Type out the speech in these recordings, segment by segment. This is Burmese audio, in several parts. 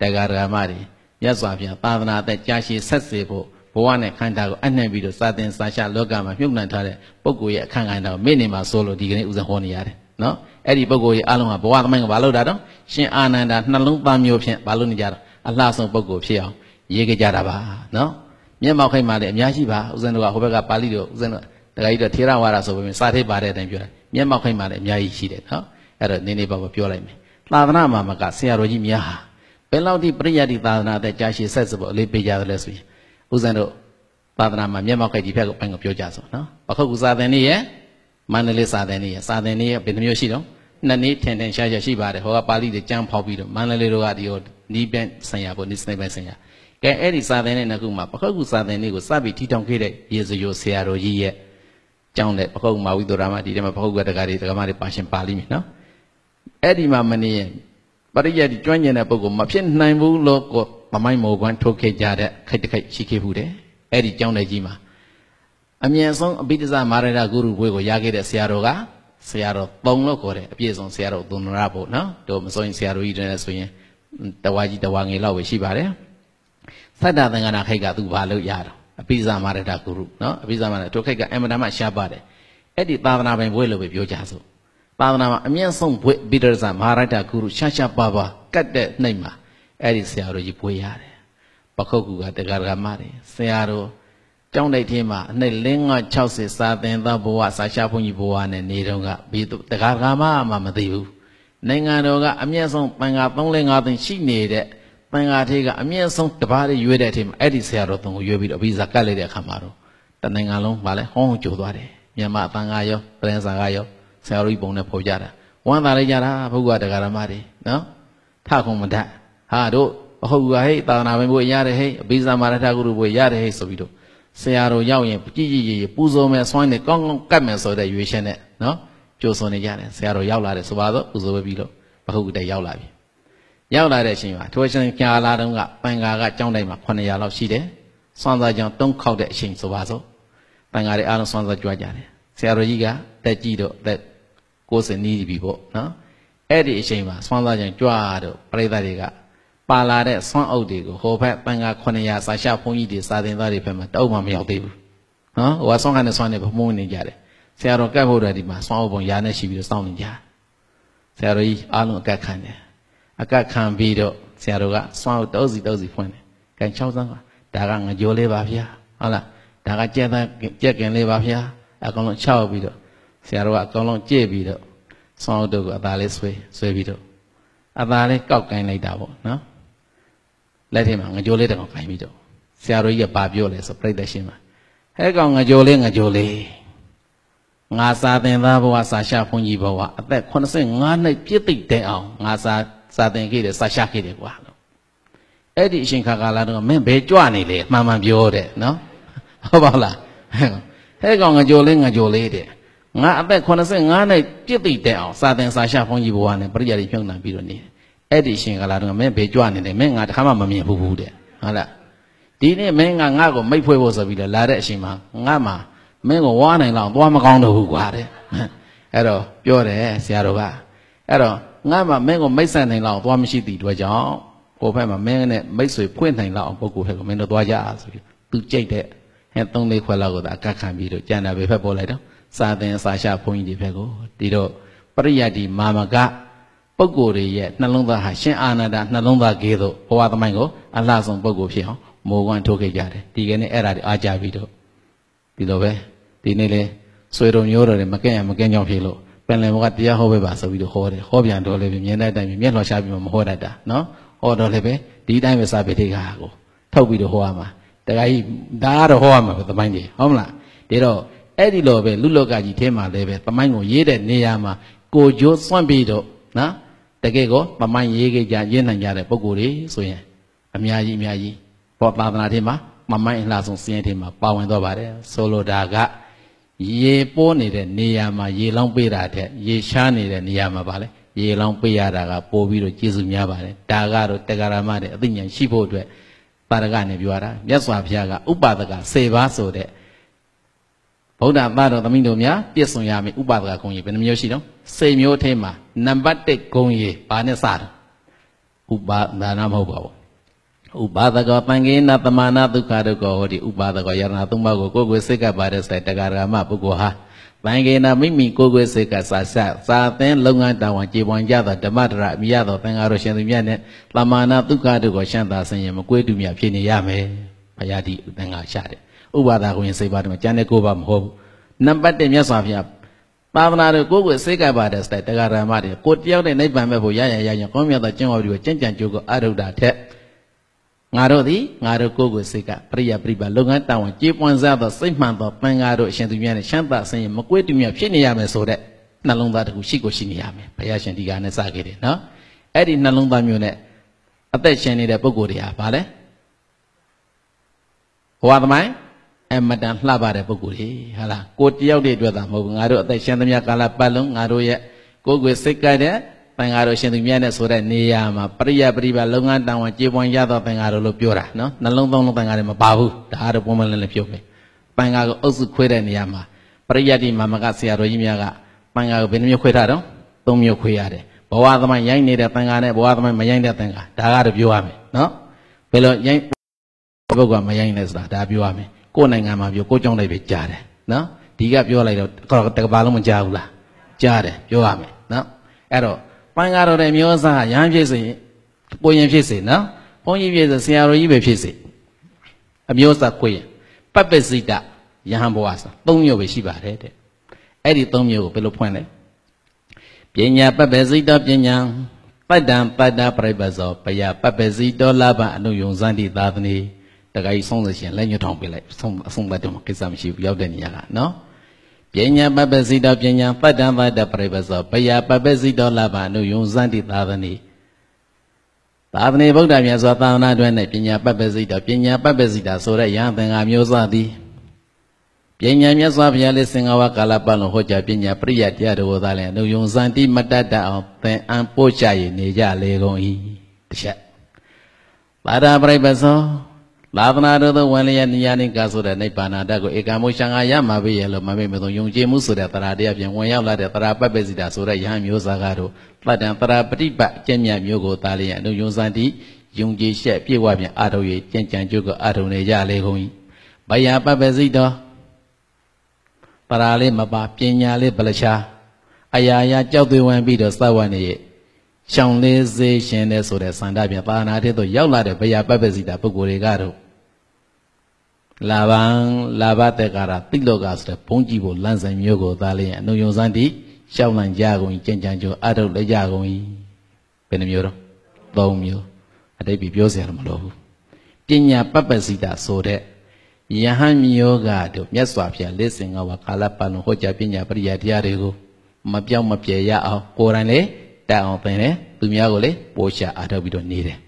တရားဓမ္မတွေမြတ်စွာဘုရားသာသနာသက်ကြာရှည်ဆက်စေဖို့ဘဝနဲ့ခန္ဓာကိုအနှံ့ပြီးတော့စာသင်စာရှာလောကမှာမြုပ်နှံထားတဲ့ပုဂ္ဂိုလ်ရဲ့အခန်းကဏ္ဍကိုမေ့နေမှာဆိုလို့ဒီကနေ့ဥစဉ်ဟောနေရတယ်နော်အဲ့ဒီပုဂ္ဂိုလ်ရဲ့အလုံးဟာဘဝသမိုင်းကိုမလုပ်တာတော့ရှင်အာနန္ဒာနှလုံးသားမျိုးဖြင့်မလုပ်နေကြတော့အလှဆုံးပုဂ္ဂိုလ်ဖြစ်အောင်ရေးခဲ့ကြတာပါနော်မျက်မှောက်ခိုက်မှလည်းအများကြီးပါဥစဉ်တို့ကဟိုဘက်ကပါဠိတို့ဥစဉ်တို့တခါကြီးတော့ထေရဝါဒဆိုပေမဲ့စာထိပ်ပါတဲ့အတိုင်းပြောတာမျက်မှောက်ခိုက်မှလည်းအများကြီးရှိတယ်နော်အဲ့တော့နင်းနေပါပါပြောလိုက်မယ်သာသနာမှာမကဆရာတော်ကြီးများဟာယ်လောက်ထိပရိယတ်တိသာသနာတဲ့ကြာရှည်ဆက်စဖို့အလေးပေးကြတယ်လဲဆိုရင်ဦးဇင်းတို့သာသနာမှာမျက်မှောက်ကြည့်ဖက်ကိုပိုင်းကိုပြောကြစို့နော်ပခုတ်ကူစာသင်လေးရဲ့မန္တလေးစာသင်လေးရဲ့စာသင်လေးရဲ့ဘယ်နှမျိုးရှိတော့နှစ်နည်းထင်ထင်ရှားရှားရှိပါတယ်ဟောကပါဠိတွေကြမ်းဖောက်ပြီးတော့မန္တလေးတို့ကဒီဟိုနီးပြန်ဆိုင်ရာပေါ့နီးစနေပြန်ဆိုင်ရာကဲအဲ့ဒီစာသင်လေးနှစ်ခုမှာပခုတ်ကူစာသင်လေးကိုစပြီးထီထောင်ခဲ့တဲ့ရေစရိုဆရာတော်ကြီးရဲ့ကျောင်းတဲ့ပခုတ်မာဝိတ္တရာမဒီထဲမှာပခုတ်ကတက္ကရာတွေတက္ကမတွေပါရှင်ပါလိမ့်မယ်နော်အဲ့ဒီမှာမနေရင်ပရိယတ်ကျွမ်းကျင်တဲ့ပုဂ္ဂိုလ်မဖြစ်နိုင်ဘူးလို့ကိုမမိုက်မောကွန်းထုတ်ခဲ့ကြတဲ့ခိုက်တခိုက်ရှိခဲ့ဘူးတဲ့အဲ့ဒီကြောင်းတဲ့ကြီးမှာအမြန်ဆုံးအဘိဓိဇမာရဒဂုရုဘွဲကိုရခဲ့တဲ့ဆရာတော်ကဆရာတော်ပုံလို့ခေါ်တယ်အပြည့်စုံဆရာတော်သူနရဖို့နော်တို့မစိုးရင်ဆရာတော်ကြီးတွေနဲ့ဆိုရင်တဝါကြီးတဝါငယ်လောက်ပဲရှိပါတယ်သတ္တသင်္ကနာခိုက်ကသူဘာလို့ရတော့အပိဇာမာရတဂုရုနော်အပိဇာမာရတို့ခိုက်ကအမှန်တမ်းရှားပါတယ်အဲ့ဒီသာသနာပိုင်ဘွဲလို့ပဲပြောကြဆိုသာသနာမှာအမြင့်ဆုံးဘွဲ့ပိတရဇာမဟာရတ္တဂုရုရှာရှာပါပါကတ်တဲ့နှိမ့်မှာအဲ့ဒီဆရာတော်ကြီးဘွေရတယ်ပခုတ်ကူကတရားဓမ္မတွေဆရာတော်ကြောင်းတိုက်ထင်းမှာအနှစ်၄၅60စာသင်သားဘဝစာရှာဘုန်းကြီးဘဝနဲ့နေတော့ကဘေးတရားဓမ္မမှမသိဘူးနိုင်ငံတော်ကအမြင့်ဆုံးပန်က3-5သိန်းရှိနေတဲ့ပန်ကထေးကအမြင့်ဆုံးတပါးတွေရွေးတဲ့အချိန်မှာအဲ့ဒီဆရာတော်သုံးကိုရွေးပြီးတော့အဘိဇာကတ်လိုက်တဲ့အခါမှာတော့တနိုင်ငံလုံးကလည်းဟောင်းဟောင်းကြိုသွားတယ်မြန်မာပန်ကရောပရင်စာကရောဆရာတော်ကြီးပုံနဲ့ပေါ်ပြတာဝမ်းသာလိုက်ကြတာဘုရားတရားဓမ္မတွေနော်ထခုံမတတ်ဟာတို့အဟုတ်ကဟဲ့သာသနာ့ဘွေရတယ်ဟဲ့အဘိဇာမာရထဂုရုဘွေရတယ်ဟဲ့ဆိုပြီးတော့ဆရာတော်ရောက်ရင်ကြည်ကြည်ရည်ပူဇော်မယ်ဆွမ်းနေကောင်းကောင်းကတ်မယ်ဆိုတဲ့ရွေးချက်နဲ့နော်ကြိုးစွန်နေကြတယ်ဆရာတော်ရောက်လာတယ်ဆိုပါတော့ပူဇော်ပဲပြီးတော့ဘဟုတည်းရောက်လာပြီရောက်လာတဲ့အချိန်မှာထိုအချိန်ကြာလာတုန်းကပန်ကာကကြောင်းတိုင်းမှာ900လောက် ရှိတယ်စွမ်းစားကြောင်တုံးခောက်တဲ့အချိန်ဆိုပါစို့ပန်ကာတွေအားလုံးစွမ်းစားကြွားကြတယ်ဆရာတော်ကြီးကတက်ကြည့်တော့တက်90နီးပြီပေါ့နော်အဲ့ဒီအချိန်မှာဆွမ်းသားခြင်းကြွားတော့ပရိသတ်တွေကပါလာတဲ့ဆွမ်းအုပ်တွေကိုဟောဘက်ပန်က900ဆာရှဘုန်းကြီးတွေစာသင်သားတွေဘက်မှာတအုပ်မှမရောက်သေးဘူးနော်ဟိုကဆွမ်းခံနဲ့ဆွမ်းနဲ့ပမုန်းနေကြတယ်ဆရာတော်ကတ်ဖို့တည်းဒီမှာဆွမ်းအုပ်ပုံရာနဲ့ရှိပြီးတော့စောင့်နေကြဆရာတော်ကြီးအားလုံးအကတ်ခံတယ်အကတ်ခံပြီးတော့ဆရာတော်ကဆွမ်းအုပ်တောက်စီတောက်စီဖွင့်တယ်ကန်60ဆန်းကဒါကငကြောလေးပါဗျာဟုတ်လားဒါကကြက်သားကြက်ကင်လေးပါဗျာအကောင်လုံး6ပြီးတော့ဆရာတော်ကအကောင်းလုံးကြည့်ပြီးတော့ဆောင်းအုပ်တို့ကအသာလေးဆွဲဆွဲပြီးတော့အသာလေးကောက်ကင်လိုက်တာပေါ့နော်လက်ထဲမှာငကြိုလေးတစ်ကောင်ကင်ပြီးတော့ဆရာတော်ကြီးကဘာပြောလဲဆိုပြိဿရှင်မှာဟဲ့ကောင်ငကြိုလေးငကြိုလေးငါစာသင်သားဘဝစာရှာဘုန်းကြီးဘဝအသက်85နှစ်ပြည့်သိမ့်တဲ့အောင်ငါစာစာသင်ခဲ့တယ်စာရှာခဲ့တယ်ကွာအဲ့ဒီအရှင်ခါကာလာတော့မင်းဘယ်ကြွနေလဲမှန်မှန်ပြောတဲ့နော်ဟုတ်ပါလားဟဲ့ကောင်ငကြိုလေးငကြိုလေးတဲ့ငါအသက်85နဲ့ပြစ်သိတဲ့အောင်စာသင်စာရှာဘုန်းကြီးဘဝနဲ့ပရိယာတွေဖြုံနှံပြီးတော့နေတယ်အဲ့ဒီရှင်ကလာတော့မင်းဘယ်ကြွနေလဲမင်းငါတခါမှမမြင်ဘူးဘူးတဲ့ဟုတ်လားဒီနေ့မင်းကငါ့ကိုမိတ်ဖွဲ့ဖို့ဆိုပြီးလာတဲ့အချိန်မှာငါမှာမင်းကိုဝါနိုင်လောက်သွားမကောင်းတော့ဘူးကွာတဲ့အဲ့တော့ပြောတယ်ဆရာတော်ကအဲ့တော့ငါမှာမင်းကိုမိတ်ဆက်နိုင်လောက်သွားမရှိသည့်အတွက်ကြောင့်ဟိုဘက်မှာမင်းနဲ့မိတ်ဆွေဖွင့်နိုင်လောက်ပုဂ္ဂိုလ်ဘက်ကိုမင်းတို့သွားကြဆိုပြီးသူကြိတ်တဲ့ဟဲ့၃လေးခွဲလောက်ကိုသာအကတ်ခံပြီးတော့ကြံတာပဲဖက်ပေါ်လိုက်တော့စာသင်စာရှာဘုန်းကြီးတွေဘက်ကိုဒီတော့ပရိယတ်ဒီမာမကပုဂ္ဂိုလ်တွေရဲ့နှလုံးသားဟာရှင်အာနန္ဒနှလုံးသားကေသို့ဘဝသမိုင်းကိုအလှဆုံးပုဂ္ဂိုလ်ဖြစ်အောင်မိုးကွန်းထိုးခဲ့ကြတယ်ဒီကနေ့အဲ့ဒါတွေအားကြပြီးတော့ဒီလိုပဲဒီနေ့လေဆွေတော်မျိုးတော်တွေမကဲ့ရမကဲ့ကြောင်ဖြစ်လို့ပင်လယ်ဘုကတရားဟောပေးပါဆိုပြီးတော့ဟောတယ်ဟောပြန်တော့လည်းပဲမြင်တဲ့အတိုင်းမျက်လှော်ရှားပြီးမှမဟောတတ်တာနော်ဟောတော့လည်းပဲဒီတိုင်းပဲစာပေတိကကိုထုတ်ပြီးတော့ဟောရမှာတခါကြီးဒါကတော့ဟောရမှာပဲသမိုင်းကြီးဟုတ်မလားဒါတော့အဲ့ဒီလိုပဲလူလောကကြီးထဲမှာလည်းပဲတမိုင်းကိုရေးတဲ့နေရာမှာကိုကျိုးစွန့်ပြီးတော့နော်တကယ်ကိုတမိုင်းရေးခဲ့ကြရင်းနိုင်ကြတဲ့ပုံကိုယ်တွေဆိုရင်အများကြီးအများကြီးပေါ်သာသနာထဲမှာမမိုင်းအလှဆုံးစင်းထဲမှာပါဝင်တော့ပါတယ်ဆိုလိုတာကရေပိုးနေတဲ့နေရာမှာရေလောင်းပေးတာတဲ့ရေရှားနေတဲ့နေရာမှာပါလေရေလောင်းပေးရတာကပို့ပြီးတော့ကျေးဇူးများပါတယ်ဒါကတော့တက္ကရာမတဲ့အသိဉာဏ်ရှိဖို့အတွက်ပါရကနေပြောတာမြတ်စွာဘုရားကဥပါဒက10ပါးဆိုတဲ့ဗုဒ္ဓဘာတော်သမီးတို့များပြည့်စုံရမယ်ဥပဒကဂုံရေဘယ်နှမျိုးရှိတော့စိတ်မျိုးထဲမှာနံပါတ်1ဂုံရေဘာနဲ့စတာဥပါဒါနမဟုတ်ပါဘူးဥပါဒကောပင်ကိနာပမာဏဒုက္ခဒုက္ခဟောဒီဥပါဒကောယရဏသုံးပါးကိုကိုယ်ကိုယ်စိတ်ကပါတဲ့ဆိုင်တဂရမပုဂ္ဂိုလ်ဟာပင်ကိနာမိမိကိုယ်ကိုယ်စိတ်ကစာစစာသင်လုပ်ငန်းတာဝန်ကြေပွန်ကြသောဓမ္မဒရအမိရသောသင်္ဃာတော်ရှင်သူမြတ်နဲ့ပမာဏဒုက္ခဒုက္ခရှမ်းသာဆင်းရဲမကွဲတူမြဖြစ်နေရမယ်ဘုရားဒီသင်္ဃာရှာတယ်ဥပါဒါဝင်စိတ်ပါတယ်မှာကျန်တဲ့ကိုယ်ပါမဟုတ်ဘူးနံပါတ်1မြတ်စွာဘုရားပါဒနာတွေကိုကိုယ်စိတ်ကပါတဲ့စတဲ့တရားဓမ္မတွေကိုတယောက်နဲ့နိဗ္ဗာန်ပဲဖို့ရရရရကောင်းမြတ်သောကျင့်ဝတ်တွေကိုကြင်ကြံကြိုးကိုအရုဒ္ဒါထက်ငါတို့သည်ငါတို့ကိုယ်ကိုစိတ်ကပရိယပရိပါလုပ်ငန်းတာဝန်ကြေးပွန်စားသောစိတ်မှန်သောပင်ကားတို့အရှင်သူမြတ်နဲ့ရှမ်းသာဆင်းရဲမကွဲတူမြတ်ဖြစ်နေရမယ်ဆိုတဲ့နှလုံးသားတစ်ခုရှိကိုရှိနေရမယ်ဘုရားရှင်ဒီကနဲ့စခဲ့တယ်နော်အဲ့ဒီနှလုံးသားမျိုးနဲ့အသက်ရှင်နေတဲ့ပုဂ္ဂိုလ်တွေဟာဘာလဲဘဝသမိုင်းအမတန်လှပတဲ့ပုဂ္ဂိုလ်ကြီးဟာလားကိုတယောက်တည်းအတွက် သာမဟုတ်ဘူးငါတို့အသက်ရှင်သမျှကာလပတ်လုံးငါတို့ရဲ့ကိုယ်ကိုယ်စိတ်ကြိုက်တဲ့ပင်္ဂါတို့ရှင်သူမြတ်နဲ့ဆိုတဲ့နေရာမှာပရိယပရိပါလုံငန်းတောင်ဝင်ကြေပွန်ရသောပင်္ဂါတို့လို့ပြောတာနော်နှလုံးသုံးလုံးပင်္ဂါတွေမပါဘူးဒါကတော့ပုံမှန်လည်းပြောမယ်ပင်္ဂါကိုအုပ်စုခွဲတဲ့နေရာမှာပရိယတ္တိမာမကဆရာတော်ကြီးများကပင်္ဂါကိုဘယ်နှမျိုးခွဲထားတော့သုံးမျိုးခွဲရတယ်ဘဝသမိုင်းရိုင်းနေတဲ့ပင်္ဂါနဲ့ဘဝသမိုင်းမရိုင်းတဲ့ပင်္ဂါဒါကတော့ပြောရမယ်နော်ဘယ်လိုရိုင်းပုဂ္ဂိုလ်ကမရိုင်းလဲဆိုတာဒါပြောရမယ်ကိုယ်နိုင်ငံမှာပြောကိုယ်ကြောင်းလိုက်ပဲကြားတယ်နော်ဒီကပြောလိုက်တော့တကဘာလုံးမကြားဘူးလားကြားတယ်ပြောရမယ်နော်အဲ့တော့ပိုင်းကားတော်တဲ့မျိုးစားရဟန်းဖြစ်စေကိုရင်ဖြစ်စေနော်ဘုန်းကြီးဖြစ်စေဆရာတော်ကြီးပဲဖြစ်စေအမျိုးစားကိုရင်ပပစိတရဟန်းဘဝဆိုသုံးမျိုးပဲရှိပါတယ်တဲ့အဲ့ဒီသုံးမျိုးကိုဘယ်လိုဖွင့်လဲပညာပပစိတပညာပတ္တံပတ္တပြိပဇောပယပပစိတောလဘအနုယုံဇန္တိသာသနေတခါကြီးဆုံးလို့ရှိရင်လက်ညှိုးထောင်ပေးလိုက်ဆုံးအဆုံးပတ်တော့ကိစ္စမရှိဘူးရောက်တဲ့နေရာကနော်ပညာပပ္ပစီတောပညာပတ္တံပတ္တပရိပ္ပစောပယပပ္ပစီတောလဘာနုယုံစန္တိသာသနိသာသနိဗုဒ္ဓမြတ်စွာသာသနာတွင်နဲ့ပညာပပ္ပစီတောပညာပပ္ပစီတာဆိုတဲ့ယဟန်သင်္ဃာမျိုးစသည်ပညာမြတ်စွာဘုရားလေးစင်္ဃဝကာလပတ်လုံးဟောကြားပညာပရိယတရားတော်သာလဲနုယုံစန္တိမတတ်တအောင်သင်အံပို့ချရနေကြလေကုန်၏တစ်ချက်ပါဒပရိပ္ပစောသာသနာတော်သောဝန်လျက်ဉာဏ်ဤကာဆိုတဲ့နိဗ္ဗာန်ဓာတ်ကိုဧကမောရှံငါရမှာပဲရဲ့လို့မမေ့မသွန်ယုံကြည်မှုဆိုတဲ့တရားတရားပြင်ဝင်ရောက်လာတဲ့တရားပတ်ပစီတာဆိုတဲ့ယဟန်မျိုးစားကားတို့ပတ္တံတရားပฏิပတ်အကျင့်မြတ်မျိုးကိုသာလျက်အနုယုံစံတိယုံကြည်ရှက်ပြေဝပြန်အာထုံ၍ကြင်ကြံကြုတ်ကိုအာထုံနေရလေကုန်၏ဘယပတ်ပစီတော်တရားလေးမပါပညာလေးပလချာအရာရာကြောက်သွေးဝမ်းပြီးတော့စဝတ်နေရဲ့ရှောင်းလေးစေရှင်တဲ့ဆိုတဲ့ဆန္ဒပြန်ပါဏာတိတို့ရောက်လာတဲ့ဘယပတ်ပစီတာပုဂ္ဂိုလ်တွေကတော့လာဘံလာဘတက်ကာရတိလောကဆိုတဲ့ဘုံကြည့်ဖို့လမ်းဆိုင်မျိုးကိုသားလျင်အနုယုံဆိုင်သည့်ရှောက်လန့်ကြကုန်ကြင်ကြံကြအထုတ်လည်းကြကုန်၏ဘယ်နှမျိုးတော့သုံးမျိုးအတိတ်ပြီပြောစရာမလိုဘူးပညာပပ္ပစီတာဆိုတဲ့ယဟန်မျိုးကတို့မြတ်စွာဘုရားလက်စင်ကဝါကာလပတ်လုံးဟောကြားပညာပရိယာတရားတွေကိုမပြောင်းမပြဲရအောင်ကိုယ်တိုင်လေတတ်အောင်သင်တယ်သူများကိုလေပို့ချအားထုတ်ပြီးတော့နေတယ်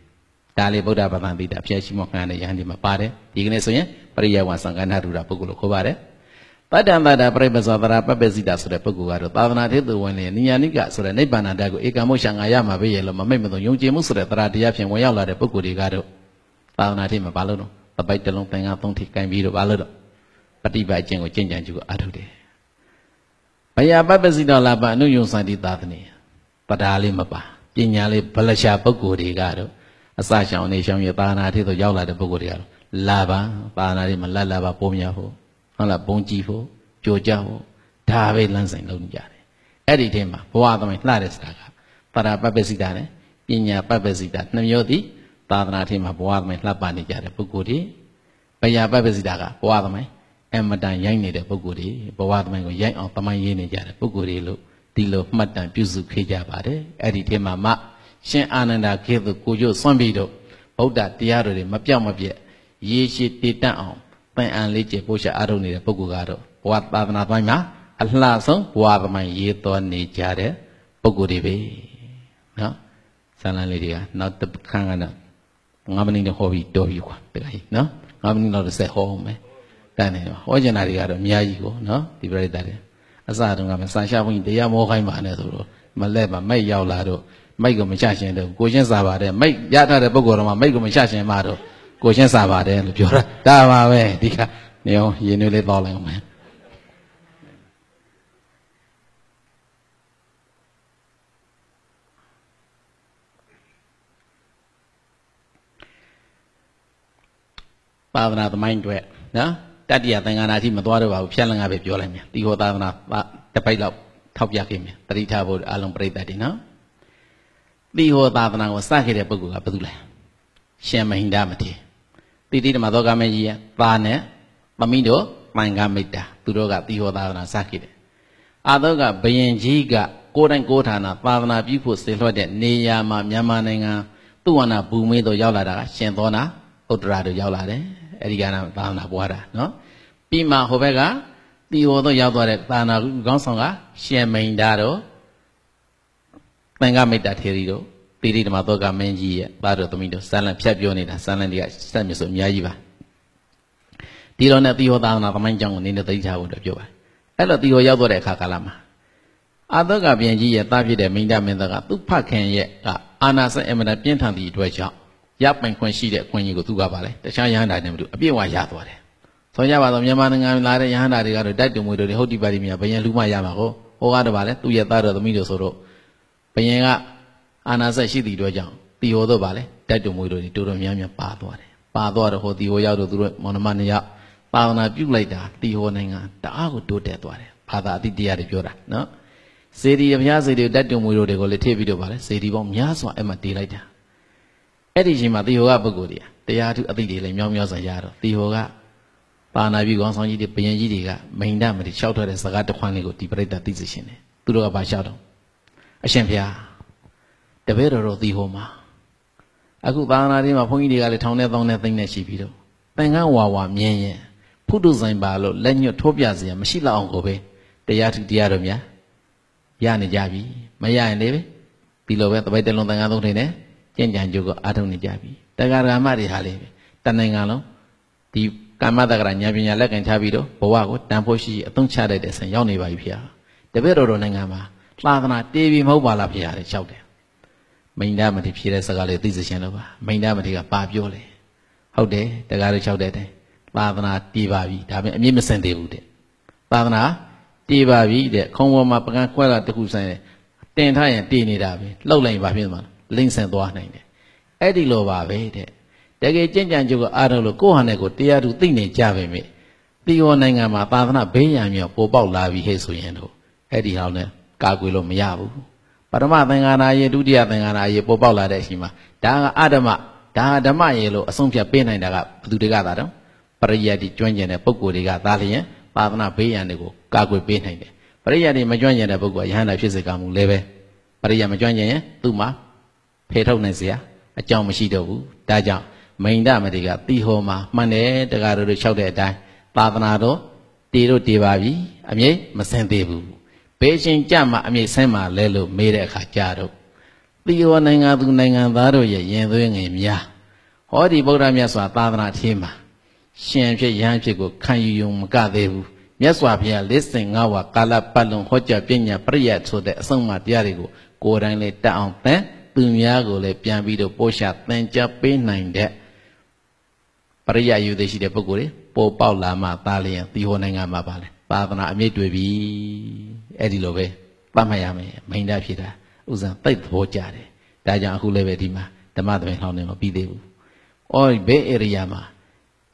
ဒါလေဗုဒ္ဓဘာသာသိတာဖျက်ရှိမောခံရတဲ့ယဟန်ဒီမှာပါတယ်ဒီကနေ့ဆိုရင်ပရိယဝံသံဃာနာရူတာပုဂ္ဂိုလ်ကိုခေါ်ပါတယ်ပတ္တမတ္တပြိပ္ပဇောတရာပပ္ပစိတာဆိုတဲ့ပုဂ္ဂိုလ်ကတော့သာသနာထေသူဝင်လေနိယာနိကဆိုတဲ့နိဗ္ဗာန်တရားကိုဧကမုတ်ရှာငါရမှာပဲရလို့မမိတ်မသွန်ယုံကြည်မှုဆိုတဲ့တရားတရားဖြင့်ဝင်ရောက်လာတဲ့ပုဂ္ဂိုလ်တွေကတော့သာသနာထေမှာဘာလို့တော့အပိုက်တလုံးသင်္ဃာသုံးထိကင်ပြီးတော့ဘာလို့တော့ပฏิပတ်အကျင့်ကိုကျင့်ကြံကြုအထုတယ်ဘယပပ္ပစိတာလာပအနုယုံစန္တိသာသနေပဒါလေးမပါပညာလေးဗလရှာပုဂ္ဂိုလ်တွေကတော့အစရှောင်နေရှောင်ရပါဏာထိဆိုရောက်လာတဲ့ပုဂ္ဂိုလ်တွေကတော့လာပါပါဏာတွေမလတ်လာပါပုံများဖို့ဟုတ်လားပုံကြည့်ဖို့ကြိုကြဖို့ဒါပဲလမ်းစဉ်လုပ်နေကြတယ်အဲ့ဒီထဲမှာဘဝသမိုင်းလှတဲ့စတာကပါရပပ္ပစိတာနဲ့ပညာပပ္ပစိတာနှမျိုးသည်သာသနာထဲမှာဘဝသမိုင်းလှပနေကြတဲ့ပုဂ္ဂိုလ်တွေပညာပပ္ပစိတာကဘဝသမိုင်းအမတန်ရိုက်နေတဲ့ပုဂ္ဂိုလ်တွေဘဝသမိုင်းကိုရိုက်အောင်သမိုင်းရေးနေကြတဲ့ပုဂ္ဂိုလ်တွေလို့ဒီလိုမှတ်တမ်းပြုစုခဲ့ကြပါတယ်အဲ့ဒီထဲမှာမှရှင်အာနန္ဒာကဲ့သို့ကိုကျွတ်စွန့်ပြီးတော့ဗုဒ္ဓတရားတော်တွေမပြောက်မပြက်ရေရှည်တည်တတ်အောင်ပန်အံလေးကျေပို့ချအားထုတ်နေတဲ့ပုဂ္ဂိုလ်ကတော့ဘဝသာသနာပိုင်းမှာအလှဆုံးဘဝသမိုင်းရေးတော်နေကြတဲ့ပုဂ္ဂိုလ်တွေပဲနော်ဆန္ဒလေးတွေကနောက်တစ်ခါကတော့ငါးမိနစ်တော့ဟောပြီးတော်ပြီကွာပြလိုက်နော်ငါးမိနစ်တော့ဆက်ဟောအောင်မယ်တန်တယ်ဟောကျင်တာတွေကတော့အများကြီးကိုနော်ဒီပရိသတ်တွေအစတုန်းကမဆန်ရှာဘုန်းကြီးတရားမောခိုင်းပါနဲ့ဆိုတော့မလဲပါမဲ့ရောက်လာတော့မိုက်ကိုမချရှင်တော့ကိုချင်းစာပါတယ်မိုက်ရထားတဲ့ပုံကောင်တော့မှမိုက်ကိုမချရှင်မှတော့ကိုချင်းစာပါတယ်လို့ပြောတာဒါပါပဲဒီကနေအောင်ရင်တွေလေးပေါက်လိုက်အောင်မယ်ပါဒနာသမိုင်းအတွက်နော်တတ္တိယသင်္ကနာရှိမသွားတော့ပါဘူးဖြန့်လန့်ကပဲပြောလိုက်မြန်ဒီဟောသာသနာတစ်ပိုက်လောက်ထောက်ပြခဲ့မြန်တတိထားဖို့အလုံးပြိတ္တတွေနော်သီဟောသာသနာကိုစခဲ့တဲ့ပုဂ္ဂိုလ်ကဘယ်သူလဲရှင်မဟိန္ဒမထေရတိတိဓမ္မသောကမေကြီးရဲ့ပါနဲ့မမိတို့ပန်ကမိတ်တာသူတို့ကသီဟောသာသနာစခဲ့တယ်အာသောကဘယင်ကြီးကကိုယ်တိုင်ကိုယ်ဌာနသာသနာပြုဖို့စေလွှတ်တဲ့နေရာမှာမြန်မာနိုင်ငံသူဝနာဘူမေတို့ရောက်လာတာကရှင်သောနာဥတ္တရာတို့ရောက်လာတယ်အဲဒီကနာသာသနာပွားတာနော်ပြီးမှဟိုဘက်ကသီဟောတို့ရောက်သွားတဲ့သာသနာကောင်းဆောင်ကရှင်မိန်ဒါတို့သင်္ကမိတ်တာထေရီတို့တိတိဓမ္မသောကမင်းကြီးရဲ့သားတော်သမီးတို့ဆန်းလန့်ဖြတ်ပြောနေတာဆန်းလန့်တွေကစက်မျိုးဆိုအများကြီးပါဒီတော့ ਨੇ သီဟောသာနာသမိုင်းကြောင်းကိုနည်းနည်းသိချဖို့တော့ပြောပါအဲ့တော့သီဟောရောက်တော့တဲ့အခါကာလမှာအာသောကပြန်ကြီးရဲ့တားဖြစ်တဲ့မိန်းဒမင်းသားကသူ့ဖခင်ရဲ့ကအာနာစအင်မတန်ပြင်းထန်သည့်အတွက်ကြောင့်ရပိုင်ခွင့်ရှိတဲ့အခွင့်အရေးကိုသူကပါလေတခြားယဟန္တာတွေမလို့အပြည့်အဝရသွားတယ်။ဆုံးရပါတော့မြန်မာနိုင်ငံလာတဲ့ယဟန္တာတွေကတော့တိုက်တုံမွေတို့တွေဟုတ်ဒီပါရီမြာဘယံလူမရမှာကိုဟောကားတော့ပါလေသူ့ရဲ့သားတော်သမီးတို့ဆိုတော့ဘယင်ကအာနာဆက်ရှိသည့်အတွက်ကြောင့်တီယောတော့ပါလေတိုက်တုံမွေတို့ဒီတော်တော်များများပါသွားတယ်ပါသွားတော့ဟိုတီယောရောက်တော့သူတို့မောင်နှမနှစ်ယောက်ပါဝနာပြုလိုက်တာတီယောနိုင်ငံတအားကိုတိုးတက်သွားတယ်ဘာသာအတိတရားတွေပြောတာနော်စေတီအဖျားစေတီတိုက်တုံမွေတို့တွေကိုလည်းထည့်ပြီးတော့ပါလေစေတီပေါင်းများစွာအဲ့မှာတည်လိုက်တာအဲ့ဒီချိန်မှာတီယောကပုဂ္ဂိုလ်တွေတရားထုအသိတွေလည်းမြောင်းမြောင်းစွာရတော့တီယောကပါဏာပြီကောင်းဆောင်ကြီးတွေဘယင်ကြီးတွေကမိန်ဒမတွေလျှောက်ထွက်တဲ့စကားတခွန်းလေးကိုဒီပြိတ္တာသိစေရှင်တယ်သူတို့ကဘာလျှောက်တော့အရှင်ဘုရားတပည့်တော်တို့ဒီဟိုမှာအခုသာသနာရေးမှာဘုန်းကြီးတွေကလည်းထောင်နဲ့တောင်းနဲ့သိမ့်နဲ့ရှိပြီးတော့သင်္ကန်းဝါဝါမြင်းရင်ဖုတုဆိုင်ပါလို့လက်ညှိုးထိုးပြစရာမရှိလောက်အောင်ကိုပဲတရားထုတရားတော်များရနေကြပြီမရရင်လည်းဒီလိုပဲတပိုက်တလုံးသံဃာသုံးထိုင်နဲ့ကြင်ကြံကြိုးကအားထုတ်နေကြပြီတရားဓမ္မတွေဟာလည်းတဏ္ဍာလုံးဒီကာမတက္ကရာဉာဏ်ပညာလက်ကင်ချပြီးတော့ဘဝကိုတန်ဖိုးရှိအသုံးချတတ်တဲ့ဆင်ရောက်နေပါပြီဖေ။တပည့်တော်တို့နိုင်ငံမှာသာသနာတေးပြီမဟုတ်ပါလားဖေဟာလေလျှောက်တယ်မိန်ဒမတိဖြေတဲ့စကားလေးသိစရှင်လို့ပါမိန်ဒမတိကပါပြောလေဟုတ်တယ်တကားလို့လျှောက်တဲ့တဲ့သာသနာတေးပါပြီဒါပေမဲ့အမြင့်မစင်သေးဘူးတဲ့သာသနာတေးပါပြီတဲ့ခုံပေါ်မှာပကံခွဲလာတခုဆိုင်တယ်တင်ထားရင်တေးနေတာပဲလှုပ်လိုက်ရင်ဘာဖြစ်မှာလဲလိမ့်ဆန်သွားနိုင်တယ်အဲ့ဒီလိုပါပဲတဲ့တကယ်ကြင်ကြံကြုတ်ကအားထုတ်လို့ကိုယ့်ဟာနဲ့ကိုယ်တရားသူသိနေကြပါပဲမြေတီယောနိုင်ငံမှာသာသနာဘေးရန်မြေပေါ်ပေါက်လာပြီဟဲ့ဆိုရင်တော့အဲ့ဒီဟောင်းနဲ့ကာကွယ်လို့မရဘူးပထမသင်္ခါရရေဒုတိယသင်္ခါရရေပေါ်ပေါက်လာတဲ့အချိန်မှာဒါကအဓမ္မဒါဓမ္မရေလို့အဆုံးဖြတ်ပေးနိုင်တာကဘသူတွေကသာတော့ပရိယတ်တိကျွမ်းကျင်တဲ့ပုဂ္ဂိုလ်တွေကသာလျင်ပါဒနာဘေးရန်တွေကိုကာကွယ်ပေးနိုင်တယ်ပရိယတ်တိမကျွမ်းကျင်တဲ့ပုဂ္ဂိုလ်ကယဟန္တာဖြစ်စေကမှုလည်းပဲပရိယတ်မကျွမ်းကျင်ရင်သူ့မှာဖယ်ထုတ်နိုင်စရာအကြောင်းမရှိတော့ဘူးဒါကြောင့်မိန်ဒမတိကတိဟောမှာမှန်တယ်တရားတော်တို့လျှောက်တဲ့အတိုင်းပါဒနာတော်တည်တော့တည်ပါပြီအမြဲမစင်သေးဘူးဘယ်ရှင်ကြမှာအမြင့်ဆင်းမှာလဲလို့မေးတဲ့အခါကြတော့သီဝနိုင်ငံသူနိုင်ငံသားတို့ရဲ့ယင်သွေးငယ်များဟောဒီဗုဒ္ဓမြတ်စွာသာသနာထင်းမှာရှင်ဖြစ်ရဟန်းဖြစ်ကိုခံယူယုံမကသေးဘူးမြတ်စွာဘုရား၄၅ဝါကာလပတ်လုံးဟောကြားပညာပရိယတ်ဆိုတဲ့အဆုံးအမတရားတွေကိုကိုယ်တိုင်လေးတတ်အောင်သင်သူများကိုလည်းပြန်ပြီးတော့ပို့ရှာသင်ကြားပေးနိုင်တဲ့ပရိယတ်ယူသိရှိတဲ့ပုဂ္ဂိုလ်တွေပေါ်ပေါက်လာမှသာလျင်သီဟောနိုင်ငံမှာပါလဲပါဒနာအမြင့်တွေ့ပြီအဲ့ဒီလိုပဲပတ်မှတ်ရမယ်မိန်တာဖြစ်တာဥစ္စာတိတ်သဘောကြတယ်ဒါကြောင့်အခုလည်းပဲဒီမှာဓမ္မသမင်လောင်းနေမပြီးသေးဘူးအော်ဘယ် area မှာ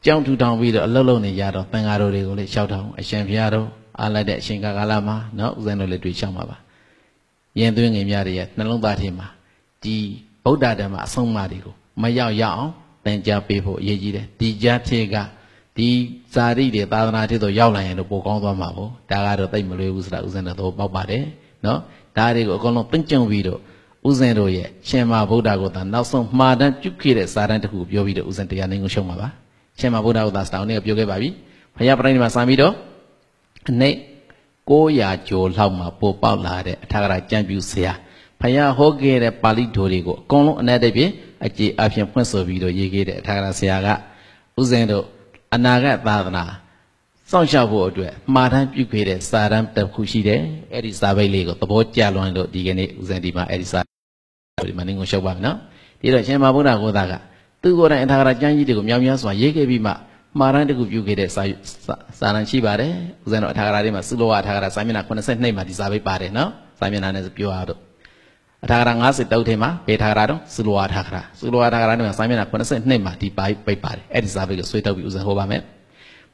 ကြောင်းထူထောင်ပြီးတော့အလုပ်လုပ်နေကြတော့တန်ဃာတော်တွေကိုလည်းရှောက်ထောင်အရှင်ဘုရားတော်အားလိုက်တဲ့အရှင်ကာကာလမှာနော်ဥစဉ်တို့လည်းတွေ့ရှောက်မှာပါရင်သွင်းငယ်များတွေရဲ့နှလုံးသားထဲမှာဒီဗုဒ္ဓဓမ္မအဆုံးအမတွေကိုမရောက်ရအောင်သင်ကြားပေးဖို့အရေးကြီးတယ်ဒီကြားထဲကဒီဇာတိတွေသာသနာထစ်တို့ရောက်လာရင်တော့ပိုကောင်းသွားမှာပေါ့ဒါကတော့တိတ်မလွယ်ဘူးဆိုတာဥစဉ်တော်ပေါက်ပါတယ်နော်ဒါတွေကိုအကုန်လုံးပင့်ကြုံပြီးတော့ဥစဉ်တို့ရဲ့ရှင်မဗုဒ္ဓကိုသာနောက်ဆုံးမှာတန်းပြုခဲ့တဲ့စာတန်းတစ်ခုပြောပြီးတော့ဥစဉ်တရားနိုင်ကိုရှုံးပါပါရှင်မဗုဒ္ဓကိုသာစာအုပ်နဲ့ပြောခဲ့ပါပြီဘုရားပရိနိဗ္ဗာန်စာပြီးတော့အနည်း900ကျော်လောက်မှာပိုပေါက်လာတဲ့အထာဂရကျမ်းပြူဆရာဘုရားဟောခဲ့တဲ့ပါဠိတော်တွေကိုအကုန်လုံးအနက်တည်းဖြင့်အကြေအဖြင့်ဖွင့်ဆိုပြီးတော့ရေးခဲ့တဲ့အထာဂရဆရာကဥစဉ်တို့အနာဂတ်သာသနာစောင့်ရှောက်ဖို့အတွက်မှားတမ်းပြုခဲ့တဲ့စာတမ်းတစ်ခုရှိတယ်အဲ့ဒီစာပိတ်လေးကိုသဘောကျလွန်လို့ဒီကနေ့ဦးဇင်ဒီမှာအဲ့ဒီစာဒီမှာနင်းကိုရှောက်ပါမယ်နော်ဒီတော့ရှင်မဘုရားကိုသားကသူကိုယ်တိုင်အထာဂရကျမ်းကြီးတွေကိုမြောင်များစွာရေးခဲ့ပြီးမှမှားတမ်းတစ်ခုပြုခဲ့တဲ့စာစာတမ်းရှိပါတယ်ဦးဇင်တော့အထာဂရတွေမှာသုလောကအထာဂရစာမျက်နှာ82မှာဒီစာပိတ်ပါတယ်နော်စာမျက်နှာနဲ့ပြောရတော့အထာဂရ50တုတ်ထဲမှာပေထာဂရတော့သုလဝါထာဂရသုလဝါထာဂရနဲ့ဆိုင်းမျက်နှာ82မှာဒီပါပိတ်ပါတယ်အဲ့ဒီစာပေကိုဆွေးထုတ်ပြီးဦးဇင်းဟောပါမယ်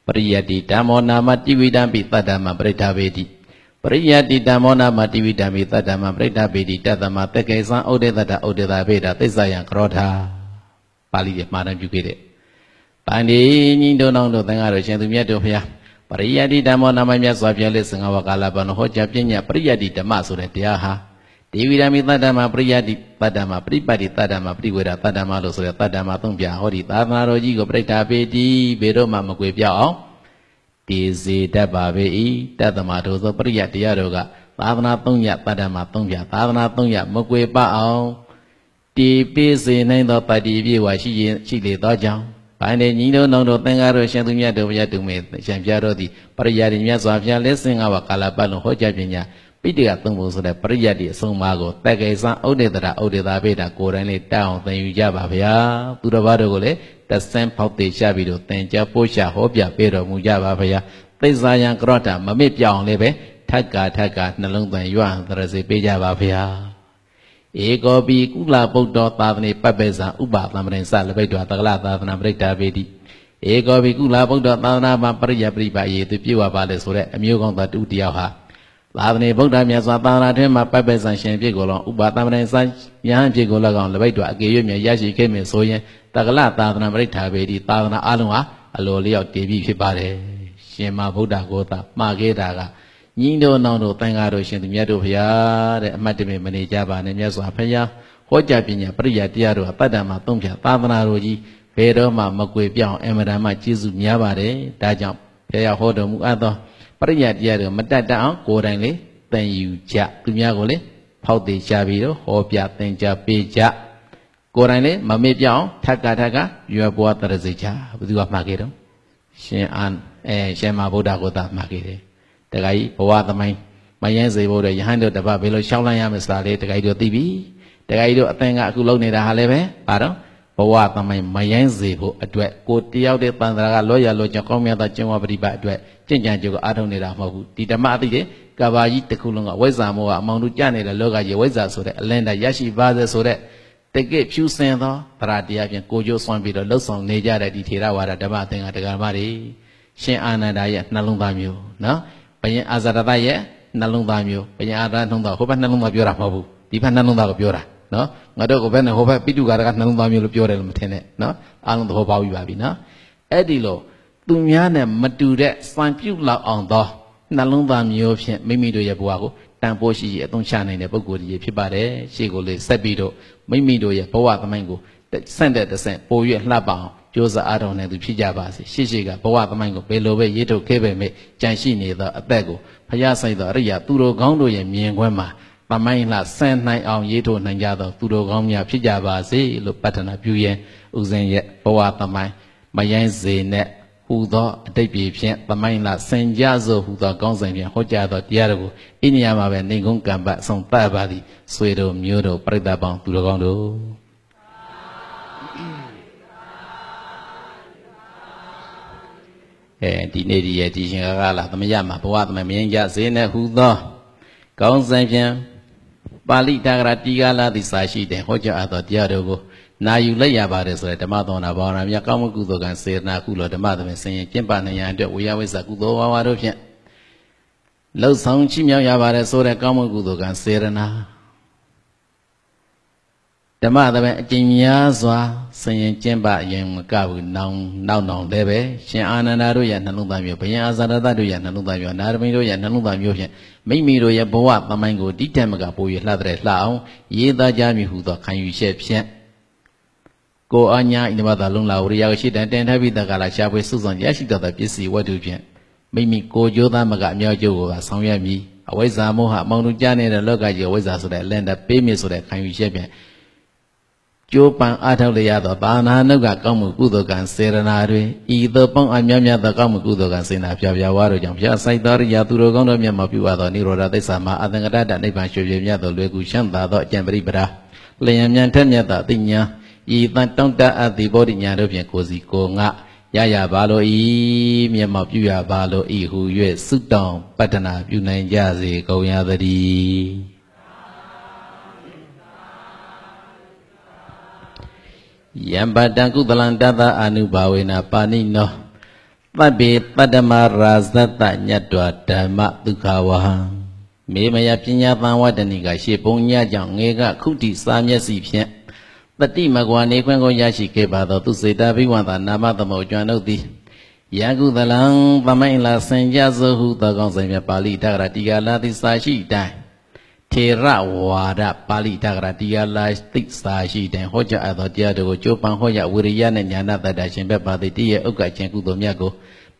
ပရိယတ္တိဓမ္မောနာမတိဝိတံပိတတ္တမပရိဒါဝေတိပရိယတ္တိဓမ္မောနာမတိဝိတံပိတတ္တမပရိဒါဝေတိတတ္တမတကေသံဩဒေသတဩဒေသဘေဒသစ္ဆယံကရောထာပါဠိရဲ့မှာတမ်းပြုခဲ့တဲ့ပန္ဒီညီတို့နောင်တို့သံဃာတို့ရှင်သူမြတ်တို့ဖျားပရိယတ္တိဓမ္မောနာမမြတ်စွာဘုရားလက်စင်္ဃဝကာလပံဟောကြားပြညာပရိယတ္တိဓမ္မဆိုတဲ့တရားဟာဒေဝိရမိတတ္တမပရိယတိတတ္တမပရိပတ်တိတတ္တမပရိဝေဒတတ္တမလို့ဆိုရတတ္တမသုံးပြဟောဒီသာသနာတော်ကြီးကိုပြိဋ္ဌာပေတိဘေတော့မှမကွေပြောက်အောင်တည်စေတတ်ပါပေ၏တတ္တမတို့သောပရိယတရားတို့ကသာသနာသုံးရတတ္တမသုံးပြသာသနာသုံးရမကွေပအောင်တည်ပိစေနိုင်သောပတ္တိပြေဝါရှိရင်ရှိလေသောကြောင့်ဘိုင်းတဲ့ညီတို့နောင်တို့သင်္ကားတို့ရှင်သူမြတ်တို့ဘုရားသူမေရှင်ပြတော်သည်ပရိယတိမြတ်စွာဘုရားလက်ဆင့်ကားဝကာလပတ်လုံးဟောကြားပညာပိဋကသုံးပုံဆိုတဲ့ပရိယတ်ဒီအဆုံးအမကိုတက်ကယ်စံဥဒေတရာဥဒေတာပေတာကိုယ်တိုင်လေးတက်အောင်သင်ယူကြပါဗျာသူတစ်ပါးတို့ကိုလည်းတဆင်းဖောက်တည်ရှားပြီးတော့သင်ကြားပို့ရှာဟောပြပေးတော်မူကြပါဗျာသိဇာယံကရောတာမမစ်ပြောင်းလည်းပဲထက်ကာထက်ကာနှလုံးသင်ရွံ့သရစေပေးကြပါဗျာဧကောပိကုလပုတ္တောသာသနေပပ္ပဇံဥပသမရိစလပိတ်တော်တကလသာသနာပရိတ္တာပေတိဧကောပိကုလပုတ္တောသာသနာမှာပရိယပရိပါယေသူပြေဝပါလေဆိုတဲ့အမျိုးကောင်းသာတူတယောက်ဟာသာသနေဗုဒ္ဓမြတ်စွာသာသနာထင်းမှာပပ္ပဆန်ရှင်ဖြစ်ကိုလောဥပါသမဏေဆန်ယဟန်ဖြစ်ကိုလောကောင်လပိတ်တော်အကေရွတ်မြရရှိခဲ့မယ်ဆိုရင်တက္ကလသာသနာပရိဋ္ဌာပေတိသာသနာအလုံးဟာအလိုလျောက်တည်ပြီးဖြစ်ပါတယ်ရှင်မဗုဒ္ဓကိုသာမှာခဲ့တာကညီတော်နောင်တို့တန်ခါတို့ရှင်သူမြတ်တို့ဖရာတဲ့အမတ်တမင်မနေကြပါနဲ့မြတ်စွာဘုရားဟောကြားပညာပရိယတရားတို့ဟာတတ္တမှာသုံးဖြာသာသနာတော်ကြီးဘယ်တော့မှမကွေပြောင်းအမတန်မှကျေးဇူးများပါတယ်ဒါကြောင့်ဘုရားဟောတော်မူအပ်သောပရိညာတရားတွေကိုမတတ်တတ်အောင်ကိုယ်တိုင်လေသင်ယူကြသူများကိုလေဖောက်သေးချပြီးတော့ဟောပြသင်ကြပေးကြကိုယ်တိုင်လေမမေ့ပြအောင်ထက်ကထက်ကရွယ်ပွားတရစေချဘသူကမှာခဲ့တော့ရှင်အာအဲရှင်မဗုဒ္ဓကိုသာမှာခဲ့တယ်တခါကြီးဘဝသမိုင်းမယန်းစေဖို့တဲ့ယဟန်တို့တပတ်ဘယ်လိုရှောင်းလန်းရမလဲဆိုတာလေတခါကြီးတို့သိပြီတခါကြီးတို့အသင်ကအခုလုပ်နေတာဟာလည်းပဲဘာတော့ဘဝသမိုင်းမယိုင်းစေဖို့အတွက်ကိုတယောက်တည်းတန်ត្រာကလောရလောကြောင့်ကောင်းမြတ်သောကျင့်ဝါပရိပတ်အတွက်ကြင်ကြံကြိုးကိုအားထုတ်နေတာမဟုတ်ဘူးဒီဓမ္မအသိတဲ့ကဘာကြီးတစ်ခုလုံးကဝိဇ္ဇာမောဟအမောင်တို့ကြနေတဲ့လောကကြီးဝိဇ္ဇာဆိုတဲ့အလင်းတရရှိပါစေဆိုတဲ့တကယ့်ဖြူစင်သောသရတရားဖြင့်ကိုကျိုးဆွမ်းပြီးတော့လှုပ်ဆောင်နေကြတဲ့ဒီထေရဝါဒဓမ္မသင်္ကတက္ကမတွေရှင်အာနန္ဒာရဲ့နှလုံးသားမျိုးနော်ဘယင်အာဇာရတရဲ့နှလုံးသားမျိုးဘယင်အာရနှလုံးသားဟိုဘက်နှလုံးသားပြောတာမဟုတ်ဘူးဒီဘက်နှလုံးသားကိုပြောတာနော်ငါတို့ကိုဘယ်နဲ့ဟောဘက်ပိတုကာရကနှလုံးသားမျိုးလို့ပြောတယ်လို့မထင်နဲ့နော်အားလုံးသဘောပေါက်ပြီပါပြီနော်အဲ့ဒီလိုသူများနဲ့မတူတဲ့စံပြုတ်လောက်အောင်သောနှလုံးသားမျိုးဖြင့်မိမိတို့ရဲ့ဘဝကိုတန်ဖိုးရှိရအသုံးချနိုင်တဲ့ပုံကိုယ်ကြီးဖြစ်ပါတယ်ရှေ့ကိုလေးဆက်ပြီးတော့မိမိတို့ရဲ့ဘဝသမိုင်းကိုဆန့်တဲ့တဆင့်ပို၍လှပအောင်ကြိုးစားအားထုတ်နေသူဖြစ်ကြပါစေရှေ့ရှေ့ကဘဝသမိုင်းကိုဘယ်လိုပဲရေးထုတ်ခဲ့ပေမဲ့ကြံရှိနေသောအသက်ကိုဖျားဆိုင်သောအရိယာသူတော်ကောင်းတို့ရဲ့မြင်ကွင်းမှာသမိုင်းလှဆန်နိုင်အောင်ရေးထိုးနိုင်ကြသောသူတော်ကောင်းများဖြစ်ကြပါစေလို့ပတ္ထနာပြုရန်ဦးစင်ရဲ့ဘဝသမိုင်းမယိုင်းစေနဲ့ဟူသောအတိတ်ပြည်ဖြင့်သမိုင်းလှဆင်ကြသောဟူသောကောင်းစဉ်ဖြင့်ဟောကြားသောတရားတော်ကိုအင်းညာမှာပဲနေကုန်းကံပတ်ဆုံးပတ်ပါသည်ဆွေတို့မျိုးတို့ပြိတ္တပေါင်းသူတော်ကောင်းတို့အဲဒီနေ့ဒီရဲ့ဒီရှင်ကကလာသမယမှာဘဝသမိုင်းမယိုင်းကြစေနဲ့ဟူသောကောင်းစဉ်ဖြင့်ပါဠိတာဂရတီကာလာသည်စာရှိတယ်ဟောကြားအပ်သောတရားတို့ကိုနာယူလိုက်ရပါတယ်ဆိုတဲ့ဓမ္မသောနာဘာဝနာများကောင်းမှုကုသိုလ်ကံစေတနာကုလောဓမ္မသမင်ဆင်ရင်ကျင့်ပါနေရန်အတွက်ဝေယဝိဇ္ဇကုသိုလ်ဝါဝါတို့ဖြင့်လှုပ်ဆောင်ချီးမြှောက်ရပါတယ်ဆိုတဲ့ကောင်းမှုကုသိုလ်ကံစေတနာဓမ္မသဘင်အကျင့်များစွာဆင်ရင်ကျင့်ပအရင်မကဘူးနောင်နောက်နောင်လည်းပဲရှင်အာနန္ဒာတို့ရဲ့နှလုံးသားမျိုးဘယင်အာဇာရသတို့ရဲ့နှလုံးသားမျိုးနာရမင်းတို့ရဲ့နှလုံးသားမျိုးဖြင့်မိမိတို့ရဲ့ဘဝပမိုင်းကိုတိတံမကပို၍လှတဲ့လှအောင်ရေးသားကြမည်ဟုသောခံယူချက်ဖြင့်ကိုအညာဣန္ဒမသာလုံးလာဝရိယကိုရှိတန်တန်ထပိတကလာရှာဖွေစုဆောင်ရရှိတော်သောပစ္စည်းဝတ္ထုဖြင့်မိမိကိုကြိုးသားမကအမြောက်ကျိုးကိုပါဆောင်ရွက်မည်အဝိဇ္ဇာမောဟမောင်တို့ကြားနေတဲ့လောကကြီးအဝိဇ္ဇာဆိုတဲ့အလန္တပေးမည်ဆိုတဲ့ခံယူချက်ဖြင့်ကျိုးပန်အားထုတ်လျရသောဘာနာနုက ကောင်းမှုကုသိုလ်ကံစေရနာတွင်ဤသို့ပေါင်းအမြတ်မြတ်သောကောင်းမှုကုသိုလ်ကံစေနာပြပြဝါတို့ကြောင့်ဖျားဆိုင်သောရာသူတော်ကောင်းတို့မြတ်မပြုဝါသောနိရောဓသစ္စာမှာအသင်္ကတတနိဗ္ဗာန်ရွှေပြေမြတ်သောလွယ်ကူရှမ်းသာသောအကျံပရိပဒါလျင်မြန်ထက်မြတ်သောအသိဉာဏ်ဤတန်တောင့်တအပ်သည့်ဘောဓိဉာဏ်တို့ဖြင့်ကိုယ်စီကိုငါရရပါလိုဤမြတ်မပြုရပါလိုဤဟု၍ဆုတောင်းပတ္တနာပြုနိုင်ကြစေကုန်ရသတည်းယံပတံကုသလံတတအာနုဘာဝေနပါဏိနောပပ္ပေပတ္တမရာဇတညတ်တော်ဓမ္မဒုက္ခဝဟံမေမယပညာပံဝတဏိကရှေပုံညကြောင့်ငေကခုတိစာမျက်စီဖြင့်တတိမကွာနေခွင့်ကိုရရှိခဲ့ပါသောသူစေတဘိဝန္တာနာမသမုတ်ကျွမ်းတို့သည်ယကုသလံပမိုင်လာဆင်ကြစုဟုသောကောင်းစဉ်မြတ်ပါဠိတက္ကရာတိကာလာတိစာရှိတိုင်းထေရဝါဒပါဠိတက္ကရာတရားလာသိစာရှိတဲ့ဟောကြားအပ်သောတရားတို့ကိုကြိုးပမ်းဟောရဝိရိယနဲ့ညာနာတတ်တာရှင်ဘက်ပါသည်တည်းရဲ့ဥက္ကခြင်းကုသိုလ်မြတ်ကို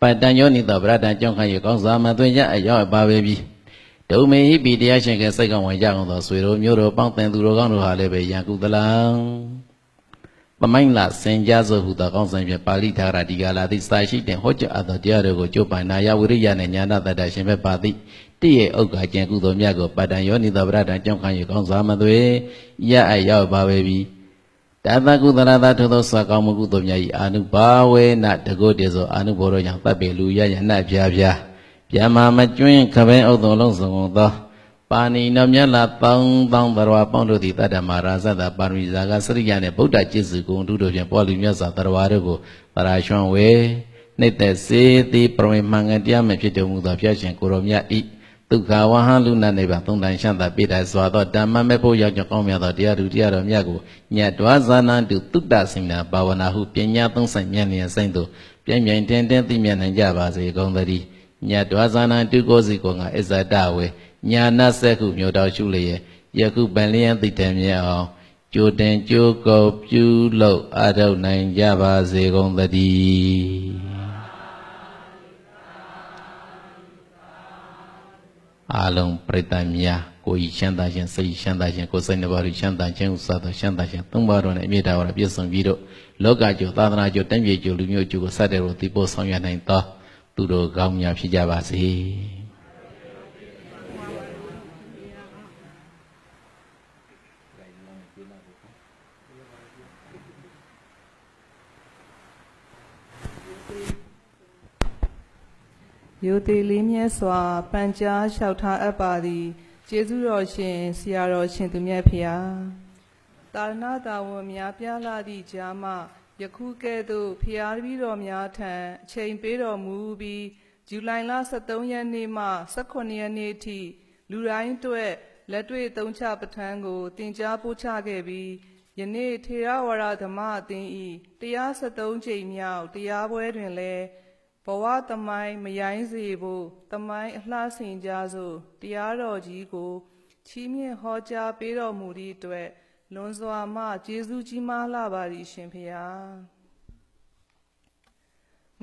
ပတ္တန်ယောနိသောဗရဒံကြောင့်ခံရကောင်းစွာမှသွင်းကြအရောက်ပါပေပြီဒုမေဟိပိတရားရှင်ကစိတ်ကောင်းဝင်ကြအောင်သောဆွေတို့မျိုးတို့ပေါင်းတင်သူတို့ကောင်းတို့ဟာလည်းပဲယံကုသလံပမိုင်းလာစင်ကြဆိုဟုသောကောင်းစံဖြင့်ပါဠိထာရဒီကလာသည့်စာရှိတဲ့ဟောကြားအပ်သောတရားတို့ကိုကြိုးပမ်းနာယဝိရိယနဲ့ညာနာတတ်တာရှင်ဘက်ပါသည်တိရဲ့ဥက္ကာကျင်ကုသိုလ်မြတ်ကိုပတ္တံယောနိသဗရတံကြောင့်ခံရကောင်းစွာမသွေရအရောက်ပါပဲပြီတသကုသရသာထုသောစွာကောင်းမှုကုသိုလ်များဤအာနုဘာဝေနတကုတေသော အာနုဘောရောကြောင့်တပ်ပေလူရယနာဖြာဖြာပြမမကျွင်းခပင်းဥသုံလုံးစုံကုန်သောပါဏိနောမြတ်လာပေါင်းပေါင်းသရဝပေါင်းတို့သည်တတ္တမရာဇတပါရမီဇာကစရိယနှင့်ဗုဒ္ဓจิตစုကုံတုတို့ဖြင့်ပေါ်လူမြတ်စွာသရဝတို့ကိုပရာရွှံဝေနှိတ်သက်စေတိပရမေမှန်ကန်တရားမဖြစ်တော်မူသောဖျားရှင်ကိုရောမြတ်ဤဒုက္ခဝဟလူနာနိဗ္ဗာန်သုံးတန်ရှန့်တာပိတာစွာသောဓမ္မမေဖို့ရောက်ကြောင်းကောင်းမြတ်သောတရားသူတရားတော်မြတ်ကိုညတ်တော်ဇာနာတုတုတ္တစိမနာဘာဝနာဟုပညာသုံးဆိုင်မြန်လျင်ဆိုင်သို့ပြင်းပြင်းတင်းတင်းသိမြင်နိုင်ကြပါစေကုန်သတည်းညတ်တော်ဇာနာတုကိုစီကောငါအစ္စတဝေညာနာဆက်ခုမြို့တော်ရှုလျက်ယခုပန်လျင်သိတယ်မြတ်အောင်ကြိုတင်ကြိုးကုပ်ပြုလုပ်အထောက်နိုင်ကြပါစေကုန်သတည်းအာလုံးပရိသတ်များကိုယ်ဤချမ်းသာခြင်းစိတ်ချမ်းသာခြင်းကိုယ်စိတ်နှပါးဤချမ်းသာခြင်းဥစ္စာသောချမ်းသာခြင်းသုံးပါးတို့နဲ့အမြဲတမ်းဝရပြည့်စုံပြီးတော့လောကကျိုးသာသနာကျိုးတန်ပြေကျိုးလူမျိုးကျိုးကိုစတဲ့လို့တည်ပို့ဆောင်ရနိုင်သောသူတို့ကောင်းများဖြစ်ကြပါစေ။ရိုသေလေးမြတ်စွာပန်ကြားလျှောက်ထားအပ်ပါသည်ကျေးဇူးတော်ရှင်ဆရာတော်ရှင်သူမြတ်ဖျားတာရဏတာဝန်များပြလာသည့်ကြားမှယခုကဲ့သို့ဖျားပြီးတော်များထံအချိန်ပေးတော်မူပြီးဇူလိုင်လ23ရက်နေ့မှ18ရက်နေ့ထိလူတိုင်းအတွက်လက်တွေ့သုံးချပဋ္ဌာန်းကိုတင် जा ပို့ချခဲ့ပြီးယနေ့ထေရဝါဒဓမ္မအသင်းဤ173ကြိမ်မြောက်တရားပွဲတွင်လည်းဘဝသမိုင်းမရိုင်းစေဖို့သမိုင်းအလှဆင်ကြစို့တရားတော်ကြီးကိုချီးမြှင့်ဟောကြားပေးတော်မူသည့်အတွက်လွန်စွာမှကျေးဇူးကြီးမားလာပါသည်ရှင်ဖေဟာ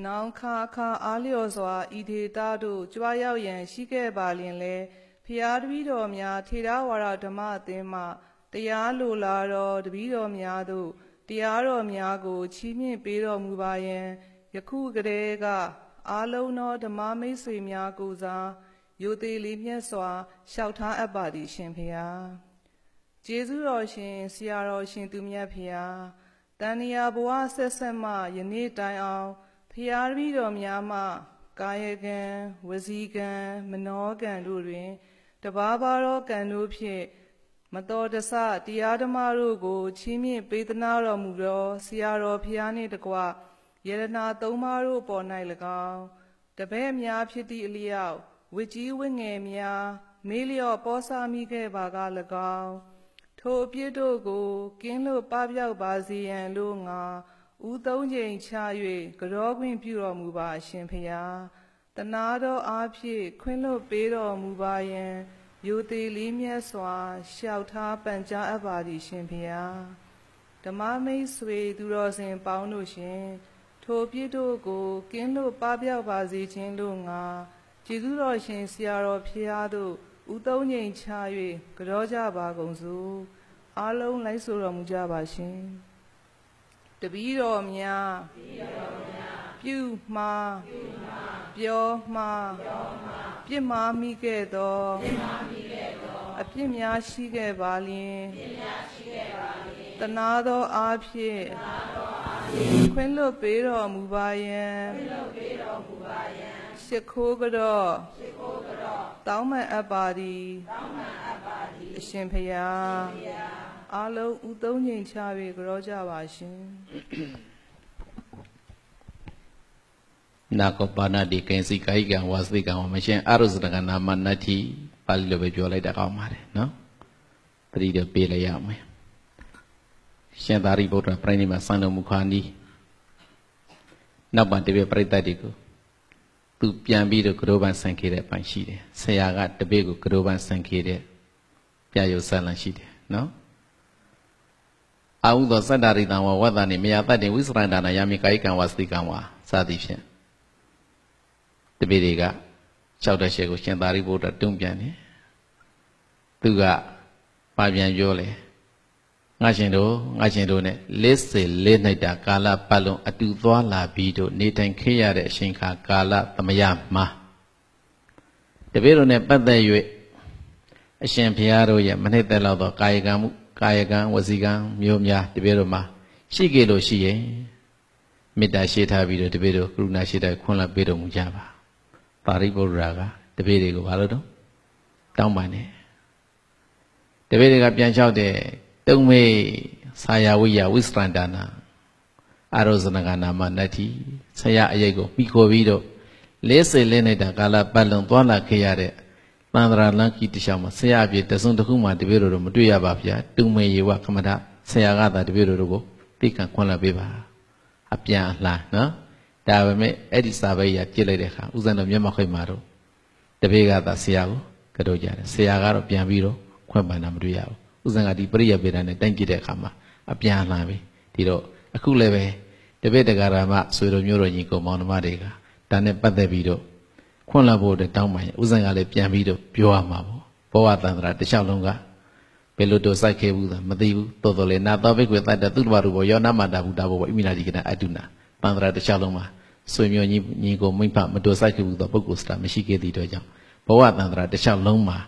နောင်ခါခါအားလျော်စွာဤဒေတာတို့ကြွားရောက်ရန်ရှိခဲ့ပါလျင်လေဖျားတပည့်တော်များထေရဝါဒဓမ္မအသင်းမှတရားလိုလာတော်တပည့်တော်များတို့တရားတော်များကိုချီးမြှင့်ပေးတော်မူပါယံယခုကတည်းကအာလုံးသောဓမ္မမိတ်ဆွေများကိုစားယိုသေးလေးမျက်စွာရှောက်ထားအပ်ပါသည်ရှင်ဖေဟာကျေးဇူးတော်ရှင်ဆရာတော်ရှင်သူမြတ်ဖေဟာတန်ရာဘဝဆက်ဆက်မှယနေ့တိုင်အောင်ဖရာတပည့်တော်များမှကာယကံဝစီကံမနောကံတို့တွင်တပါးပါးသောကံတို့ဖြင့်မတော်တဆတရားဓမ္မတို့ကိုချီးမြှင့်ပေးသနာတော်မူသောဆရာတော်ဖရာနှင့်တကွယရနာသုံးပါးတို့ပေါ်၌၎င်းတပည့်များဖြစ်သည့်အလျောက်ဝကြီးဝငယ်များမေးလျော့ပေါ်ဆာမိခဲ့ပါက၎င်းထိုအပြစ်တို့ကိုကင်းလို့ပပျောက်ပါစေရန်လို့ငါဥသုံးချိန်ချ၍ကြောခွင့်ပြုတော်မူပါအရှင်ဖျားတနာတော်အားဖြင့်ခွင့်လွတ်ပေးတော်မူပါယံယိုသေးလေးမြတ်စွာရှောက်ထားပန်ကြားအပ်ပါသည်ရှင်ဖျားဓမ္မမိတ်ဆွေသူတော်စင်ပေါင်းတို့ရှင်ထိုပြည့်တို့ကိုကင်းလို့ပပျောက်ပါစေခြင်းလို့ငါကျေးဇူးတော်ရှင်ဆရာတော်ဖျားတို့ဥသုံးငိမ်ချ၍ကြောကြပါကုန်စုအားလုံးလိုက်ဆိုတော်မူကြပါရှင်တပီးတော်များပြုမှာပြောမှာပြစ်မှာမိခဲ့သောအပြစ်များရှိခဲ့ပါလျင်တနာသောအားဖြင့်ခွင့်လွတ်ပေးတော်မူပါယံခွင့်လွတ်ပေးတော်မူပါယံရှ िख ိုးကတော့ရှ िख ိုးကတော့တောင်းမန်အပ်ပါသည်တောင်းမန်အပ်ပါသည်အရှင်ဖရာအလုံးဥသုံးငိမ်ချ၍ကြောကြပါရှင်နာကောပါဏတိကင်စီကာယကံဝါစိကံဝမရှင်အရုဇဏကနာမနတ္တိပါဠိလိုပဲပြောလိုက်တာကောင်းပါတယ်နော်တတိတော့ပြေးလိုက်ရမယ်ရှင်သာရိပုတ္တရာပြိဋိမဆန်တော်မူခါနီးနောက်ပါတပည့်ပြိတ္တတွေကိုသူပြန်ပြီးတော့ကရောပန်ဆန်ခဲ့တဲ့အပိုင်းရှိတယ်ဆရာကတပည့်ကိုကရောပန်ဆန်ခဲ့တဲ့ပြယုတ်ဆန်လန်ရှိတယ်နော်အာဟုသောစတ္တရိတံဝဝတ္တနိမယတတ်တင်ဝိစရန္ဒနာယာမိကာယကံဝါစတိကံဝါစသည်ဖြင့်တပည့်တွေက6တက်ရှယ်ကိုရှင်သာရိပုတ္တရာတွန်းပြန်တယ်သူကပါပြန်ပြောတယ်ငါရှင်တို့ငါရှင်တို့ ਨੇ လစ်စေလေး၌တာကာလပတ်လုံးအတူသွားလာပြီးတို့နေတိုင်ခေရတဲ့အရှင်ခါကာလသမယမှာတပည့်တို့ ਨੇ ပတ်သက်၍အရှင်ဘုရားတို့ရဲ့မနှစ်သက်လောက်သောကာယကံမှုကာယကံဝစီကံမျိုးများတပည့်တို့မှာရှိကြလို့ရှိရင်မေတ္တာရှိထားပြီးတော့တပည့်တို့ကရုဏာရှိတဲ့ခွင့်လပ်ပေးတော်မူကြပါပါရိပုတ္တရာကတပည့်တွေကိုဘာလို့တော့တောင်းပန်တယ်တပည့်တွေကပြန်လျှောက်တဲ့တုံမေဆာယဝိယဝိစရန္ဒနာအာရောဇနကနာမနတ္တိဆရာအရေးကိုပြီးခေါ်ပြီးတော့လဲစေလဲနေတာကာလပတ်လုံးသွားလာခဲ့ရတဲ့တန္တရာလန်ကီတခြားမှာဆရာအပြည့်တစုံတစ်ခုမှတပည့်တော်တို့မတွေ့ရပါဗျာတုံမေယေဝကမဒဆရာကသာတပည့်တော်တို့ကိုသိကံခွင့်လာပေးပါအပြန်အလှနော်ဒါပေမဲ့အဲ့ဒီစာပေရပြစ်လိုက်တဲ့အခါဥဇန်တော်မျက်မှောက်ခွင့်မှာတော့တပည့်ကသာဆရာကိုကတော့ကြတယ်ဆရာကတော့ပြန်ပြီးတော့ခွင့်ပန်တာမတွေ့ရဘူးဦးဇင်ကဒီပရိယဗေဒနဲ့တိုင်ကြည့်တဲ့အခါမှာအပြန်လာပြီဒီတော့အခုလည်းပဲတပည့်တကာရမဆွေတို့မျိုးတော်ညီကောင်မောင်နှမတွေကဒါနဲ့ပတ်သက်ပြီးတော့ခွန့်လာဖို့တောင်းပါရင်ဦးဇင်ကလည်းပြန်ပြီးတော့ပြောရမှာပေါ့ဘောဝတန္တရာတခြားလုံးကဘယ်လိုတို့စိုက်ခဲ့ဘူးမသိဘူးတော်တော်လေးနာသောဘိကွေတတ်တဲ့သူတမတို့ဘောယောနာမတာဘူးတာဘောအိမိနာဒီကနာအတုနာတန္တရာတခြားလုံးမှာဆွေမျိုးညီညီကိုမိဖမတို့စိုက်ခဲ့ဘူးသောပုဂ္ဂိုလ်စတာမရှိခဲ့သည့်တော့ကြောင့်ဘဝတန္တရာတခြားလုံးမှာ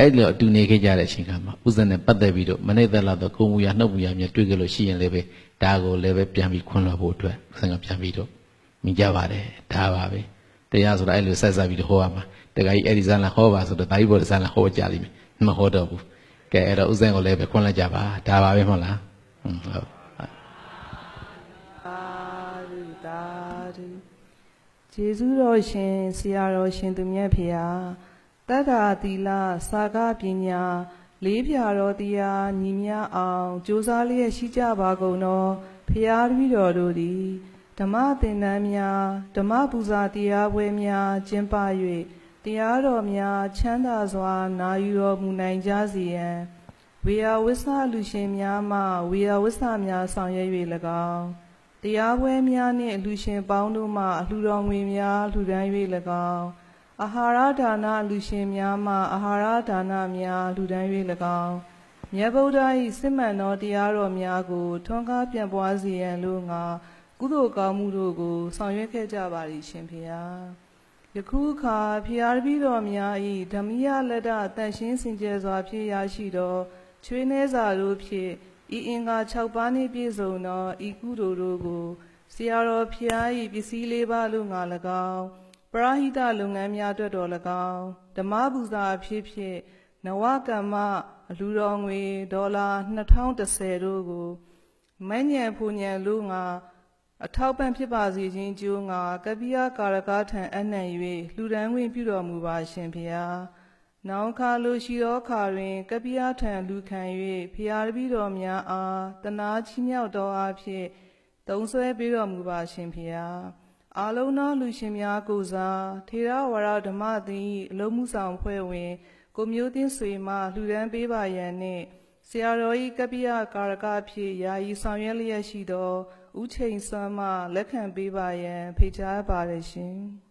အဲ့လိုအတူနေခဲ့ကြတဲ့အချိန်ခါမှာဥစ္စနဲ့ပတ်သက်ပြီးတော့မနေ့သက်လာတော့ကိုမူရနှုတ်မူရမြတ်တွေ့ကြလို့ရှိရင်လည်းပဲဒါကိုလည်းပဲပြန်ပြီးခွန်းလွှတ်ဖို့အတွက်ဥစ္စကပြန်ပြီးတော့မြင်ကြပါတယ်ဒါပါပဲတရားဆိုတာအဲ့လိုဆက်ဆက်ပြီးတော့ဟောရမှာတခါကြီးအဲ့ဒီဇန်လာဟောပါဆိုတော့ဒါကြီးပေါ်ဇန်လာဟောကြလိမ့်မယ်မဟောတော့ဘူးကဲအဲ့တော့ဥစ္စကိုလည်းပဲခွန်းလွှတ်ကြပါဒါပါပဲမဟုတ်လားဟုတ်ကျေးဇူးတော်ရှင်ဆရာတော်ရှင်သူမြတ်ဖေဟာတတ္ထာသီလစာကပညာလေးပြာတော်တရားညီမြအောင်ကြိုးစားလျက်ရှိကြပါကုန်သောဖရာတပည့်တော်တို့သည်ဓမ္မသင်တန်းများဓမ္မပူဇာတရားပွဲများကျင်းပ၍တရားတော်များ ချမ်းသာစွာနာယူတော်မူနိုင်ကြစေရန်ဝေယဝိဆလူရှင်များမှဝေယဝိဆများဆောင်ရွက်၍၎င်းတရားပွဲများနှင့်လူရှင်ပေါင်းတို့မှ အလှူတော်ငွေများလှူဒန်း၍၎င်းအာဟာရဒါနလူရှင်များမှအာဟာရဒါနများလူဒန်း၍၎င်းမြတ်ဗုဒ္ဓ၏စစ်မှန်သောတရားတော်များကိုထွန်းကားပြန့်ပွားစေရန်လို့ငါကုသိုလ်ကောင်းမှုတို့ကို ဆောင်ရွက်ခဲ့ကြပါ၏ရှင်ဖေဟာယခုအခါဖျားတပည့်တော်များ၏ဓမ္မယလက်တတန်ရှင်းစင်ကြယ်စွာဖြည့်ရရှိသောချွေးနှဲစာတို့ဖြင့်ဤအင်္ဂါ6ပါးနှင့်ပြည့်စုံသောဤကုသိုလ်တို့ကိုဆရာတော်ဖျား၏ပစ္စည်းလေးပါးလို့ငါ၎င်းရာဟိတလုပ်ငန်းများအတွက်တော်၎င်းဓမ္မပူဇာအဖြစ်ဖြင့်နဝကမ္မအလူတော်ငွေဒေါ်လာ2010တို့ကိုမညံဖူညံလို့ငါအထောက်ပံ့ဖြစ်ပါစေခြင်းကြိုးငါကပိယကာရကထံအနှံ့၍လှူဒန်းခွင့်ပြုတော်မူပါရှင်ဖေဟာနောင်ခါလိုရှိသောခါတွင် ကပိယထံလူခံ၍ဖေဟာတပည့်တော်များအားတနာချီးမြှောက်တော်အဖြစ်သုံးဆွဲပေးတော်မူပါရှင်ဖေဟာအာလုံးသောလူရှင်များကိုစားထေရဝါဒဓမ္မသည်အလုံးမှုဆောင်ဖွဲ့ဝင် ကိုမျိုးသိန်းဆွေမှလှူဒန်းပေးပါရန်နှင့်ဆရာတော်၏ကပိယကာရကဖြင့်ယာယီဆောင်ရွက်လျက်ရှိသောဥချိန်စွမ်းမှလက်ခံပေးပါရန်ဖိတ်ကြားပါရရှင်။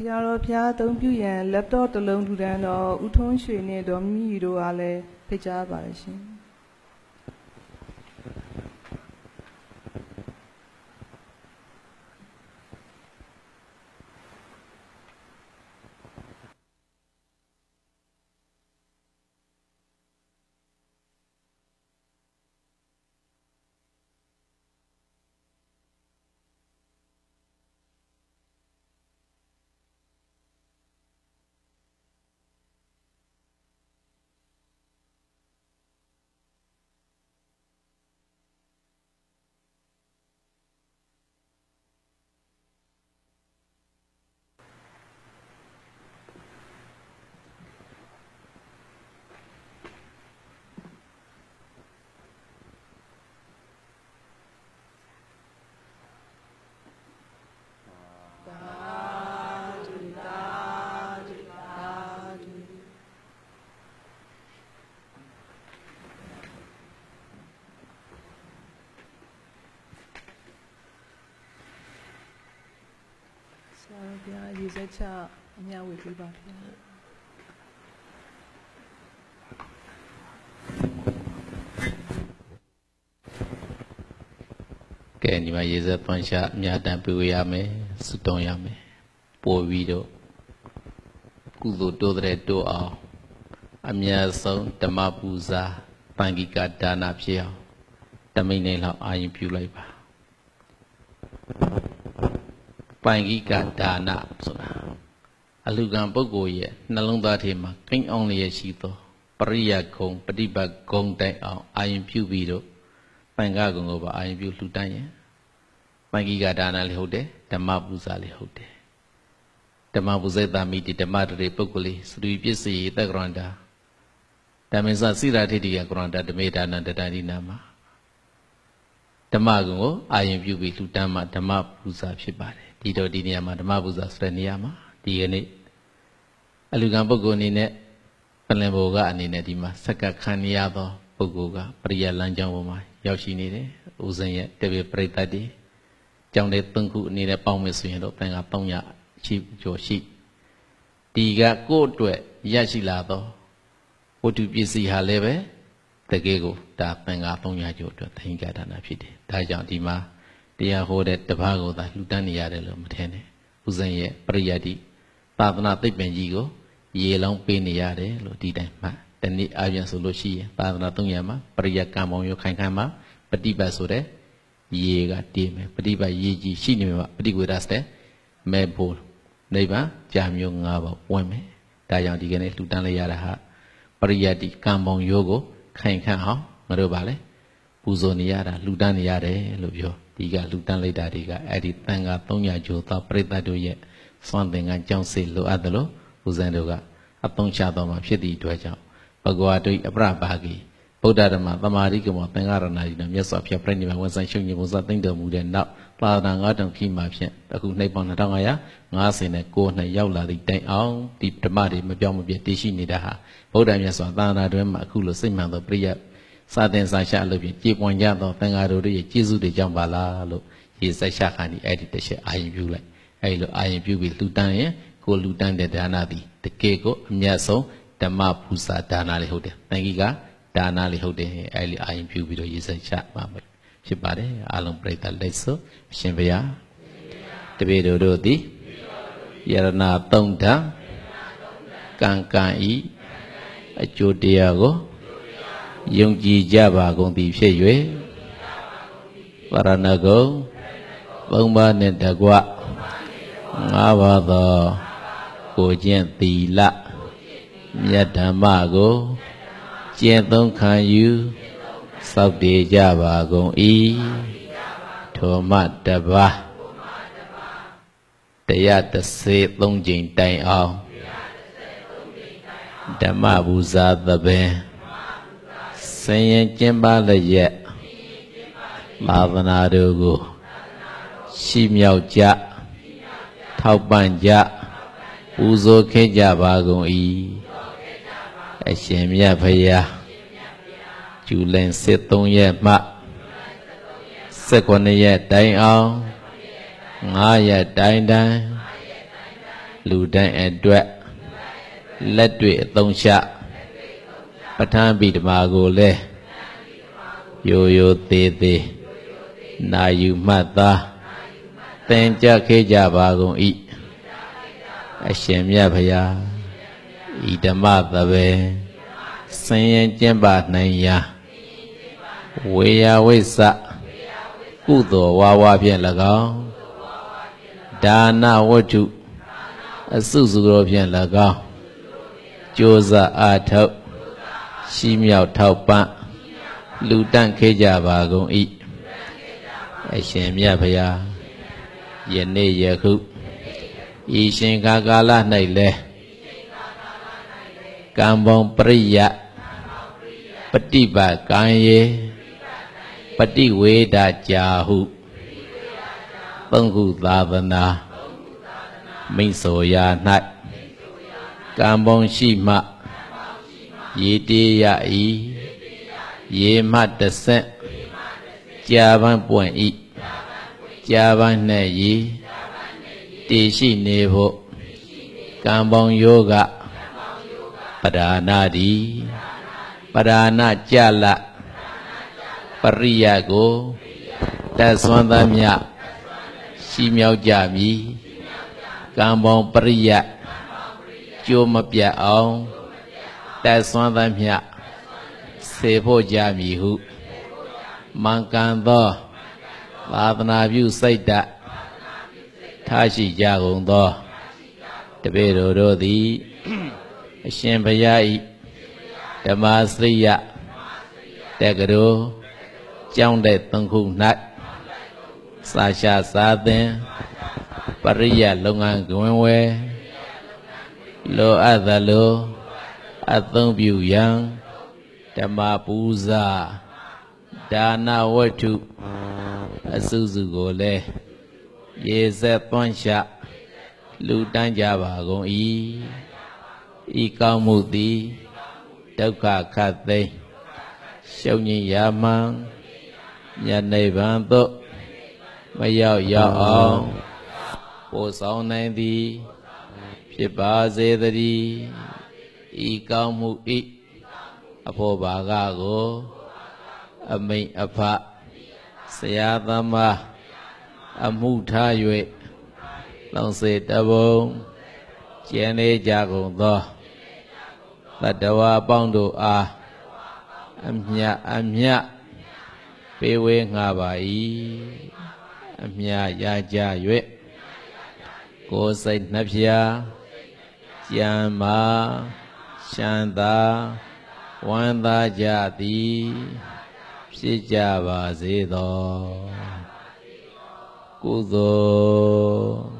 ဆရာတော်ဖျားအသုံးပြုရန် laptop တစ်လုံးထူထမ်းတော့ဦးထွန်းရွှေနဲ့ဒေါ်မြင့်ရီတို့အားလည်းဖိတ်ကြားပါတယ်ရှင်။ယူဆချက်အများဝေပေးပါခင်ဗျာကဲညီမရေဆက်သွန်ရှာအများတန်ပြေရမယ်စွတုံရမယ်ပို့ပြီးတော့ကုသိုလ်တိုးတဲ့တိုးအောင်အမြတ်ဆုံးဓမ္မပူဇာပန်ကိကဒါနဖြစ်အောင်တမိတ်နေလောက်အာရုံပြုလိုက်ပါပိုင်ကိကဒါနဆိုတာအလူကံပုဂ္ဂိုလ်ရဲ့နှလုံးသားထဲမှာကိန်းအောင်လျက်ရှိသောပရိယဂုံပฏิပတ်ဂုံတိုင်အောင်အာယံပြုပြီးတော့ပိုင်ကဂုံကိုပါအာယံပြုလှူတန်းရင်ပိုင်ကိကဒါနလေးဟုတ်တယ်ဓမ္မပူဇာလေးဟုတ်တယ်ဓမ္မပူဇေတာမိတိဓမ္မတရေပုဂ္ဂိုလ်စရိပစ္စည်းတက္ကရန္တာဓမ္မစစိရာထိတိယကရန္တာဓမေဒါနတတတိနာမှာဓမ္မကိုအာယံပြုပြီးလှူတမ်းမှဓမ္မပူဇာဖြစ်ပါတယ်ဒီတော့ဒီနေရာမှာဓမ္မပူဇော်ဆိုတဲ့နေရာမှာဒီကနေ့အလူကံပုဂ္ဂိုလ်အနေနဲ့ပလင်ဘောကအနေနဲ့ဒီမှာစက္ကခံရသောပုဂ္ဂိုလ်ကပရိယလမ်းကြောင်းပေါ်မှာရောက်ရှိနေတယ်။ဦးဇင်းရဲ့တပည့်ပရိသတ်တွေကြောင်းတဲ့သုံးခုအနေနဲ့ပေါင်းမယ်ဆိုရင်တော့တန်ခါ300ရှိကျော်ရှိဒီကကိုယ့်အတွက်ရရှိလာသောဝတ္ထုပစ္စည်းဟာလည်းပဲတကယ်ကိုဒါတန်ခါ300ကျော်အတွက်သင်္ကြန်ဒါနဖြစ်တယ်။ဒါကြောင့်ဒီမှာတရားဟောတဲ့တပားကိုသာလှူဒန်းနေရတယ်လို့မထင်နဲ့ဦးဇင်းရဲ့ပရိယတ်တိသာသနာသိပ္ပံကြီးကိုရေလောင်းပေးနေရတယ်လို့ဒီတိုင်းမှတနေ့အပြင်ဆိုလို့ရှိရင်သာသနာသုံးရမှာပရိယတ်ကံပေါင်းရောခိုင်ခိုင်မှာပฏิပတ်ဆိုတဲ့ရေကတည်မယ်ပฏิပတ်ရေကြီးရှိနေမှာပฏิဝေဒစတဲ့မေဖို့နိဗ္ဗာန်ကြာမျိုး၅ပါးဝင်မယ်ဒါကြောင့်ဒီကနေ့လှူဒန်းလိုက်ရတာဟာပရိယတ်တိကံပေါင်းရောကိုခိုင်ခန့်အောင်ငါတို့ဗာလဲပူဇော်နေရတာလှူဒန်းနေရတယ်လို့ပြောဒီကလူတန်းလိုက်တာတွေကအဲ့ဒီတန်ခါ300ကျော်သောပရိသတ်တို့ရဲ့စွမ်းသင်္ကန်းကြောင်းစေလိုအပ်တယ်လို့ဦးဇင်းတို့ကအသုံးချတော်မှာဖြစ်သည့်အတွက်ကြောင့်ဘဂဝါတို့အပရပါကီဗုဒ္ဓဓမ္မသမာဓိကမောသင်္ဃရဏာတိတော်မြတ်စွာဘုရားပြိဋိဘဝန်ဆိုင်ရှုံညဘုဇသိမ့်တော်မူတဲ့နောက်သာသနာ၅တောင်ခီမှာဖြင့်အခုနှိပ်ပေါင်း2550နဲ့ကိုယ်နဲ့ရောက်လာသည့်တိုင်အောင်ဒီဓမ္မတွေမပြောင်းမပြည့်တည်ရှိနေတာဟာဗုဒ္ဓမြတ်စွာသာသနာတွင်မှာအခုလိုစိတ်မှန်သောပရိယတ်စတဲ့စာရှလို့ပြင်ကြေပွန်ကြသောသံဃာတို့ရဲ့ကျေးဇူးတွေကြောင့်ပါလားလို့ရေဆက်ရှခါနေအဲ့ဒီတစ်ချက်အာရုံပြုလိုက်အဲ့လိုအာရုံပြုပြီးလှူတန်းရင်ကိုလှူတန်းတဲ့ဒါနာသည်တကယ်ကိုအမြတ်ဆုံးဓမ္မပူဇာဒါနာလေးဟုတ်တယ်တန်ကြီးကဒါနာလေးဟုတ်တယ်အဲ့ဒီအာရုံပြုပြီးတော့ရေဆက်ရှမှာဖြစ်ပါတယ်အလုံးပြိတ္တလက်စွအရှင်ဘုရားတပည့်တို့တို့သည်ယရဏသုံးဓာကံကံဤအကျိုးတရားကိုယုံကြည်ကြပါကုန်သည်ဖြစ်၍ပရဏဂုံပုံပါနှင့်တကွငါးပါးသောကိုကျင့်သီလမြတ်ဓမ္မကိုကျင့်သုံးခံယူစောက်တည်ကြပါကုန်၏ထိုမှတပါတရား33ကြိမ်တိုင်အောင်ဓမ္မပူဇာသဘင်င်ရင်ကျင်းပါလျက်ဘာဝနာတို့ကိုရှိမြောက်ကြထောက်ပံ့ကြပူဇော်ခဲ့ကြပါကုန်၏အရှင်မြတ်ဖရာဂျူလင်73ရက်မှ19ရက်တိုင်အောင်9ရက်တိုင်တိုင်လူတိုင်းအတွက်လက်တွေ့အသုံးချပဋ္ဌာန်းပိဓမာကိုလည်းရိုရိုသေးသေးနာယူမှတ်သားသင်ကြခဲ့ကြပါကုန်၏အရှင်မြတ်ဖရာဤဓမ္မသဘေဆင်းရဲကျင့်ပါနိုင်ရာဝေယဝိစ္စကုသိုလ်ဝါဝါဖြင့်၎င်းဒါနဝတ္ထုအစုစုတော်ဖြင့်၎င်းကြိုးစားအားထုတ်ရှိမြောက်ထောက်ပံ့လူတန့်ခဲ့ကြပါကုန်၏အရှင်မြတ်ဖရာယနေ့ယခုဤရှင်ကာကာလ၌လည်းကံပုံပရိယပฏิပတ်ကံယေပฏิဝေဒကြာဟုပုဂ္ဂုသာဗနာမိတ်ဆိုရာ၌ကံပုံရှိမှရေတေးရဤရေမတဆက်ကြာပန်းပွင့်ဤကြာပန်းနဲ့ရေတည်ရှိနေဖို့ကံပေါင်းယောဂပဓာနာတိပဓာနာကြလပရိယကိုတသွမ်းသမျှရှိမြောက်ကြမည်ကံပေါင်းပရိယကျိုးမပြတ်အောင်တတ်စွမ်းသမျှစေဖို့ကြမည်ဟုမံကန်သောသာသနာပြုစိတ်ဓာတ်ထားရှိကြကုန်သောတပည့်တော်တို့သည်အရှင်ဘုရားဤဓမ္မစရိယတက္ကရာကြောင်းတဲ့သုံးခု၌စာရှာစာသင်ပရိယလုပ်ငန်းတွင်ဝဲလိုအပ်သလိုအသုံးပြုရန်ဓမ္မပူဇာဒါနဝတ္ထုအစုစုကိုလည်းရေဆက်သွန့်ချလူတန်းကြပါကုန်၏ဤကောင်းမှုသည်ဒုက္ခခတ်သိမ်းရှုံညင်ရာမံညနေဗံသို့မရောက်ရောက်အောင်ပို့ဆောင်နိုင်သည်ဖြစ်ပါစေတည်းဤကောင်းမှုဤအဖို့ဘာကကိုအမိန်အဖဆရာသမားအမှုထား၍လုံစေတဘုံကျင်နေကြကုန်သောတတဝါပေါင်းတို့အားအမြအမြပေးဝေငှပါ၏အမြရကြ၍ကိုယ်စိတ်နှဖျားကျမ်းမာချမ်းသာဝမ်းသာကြသည်ဖြစ်ကြပါစေသောကုသိုလ်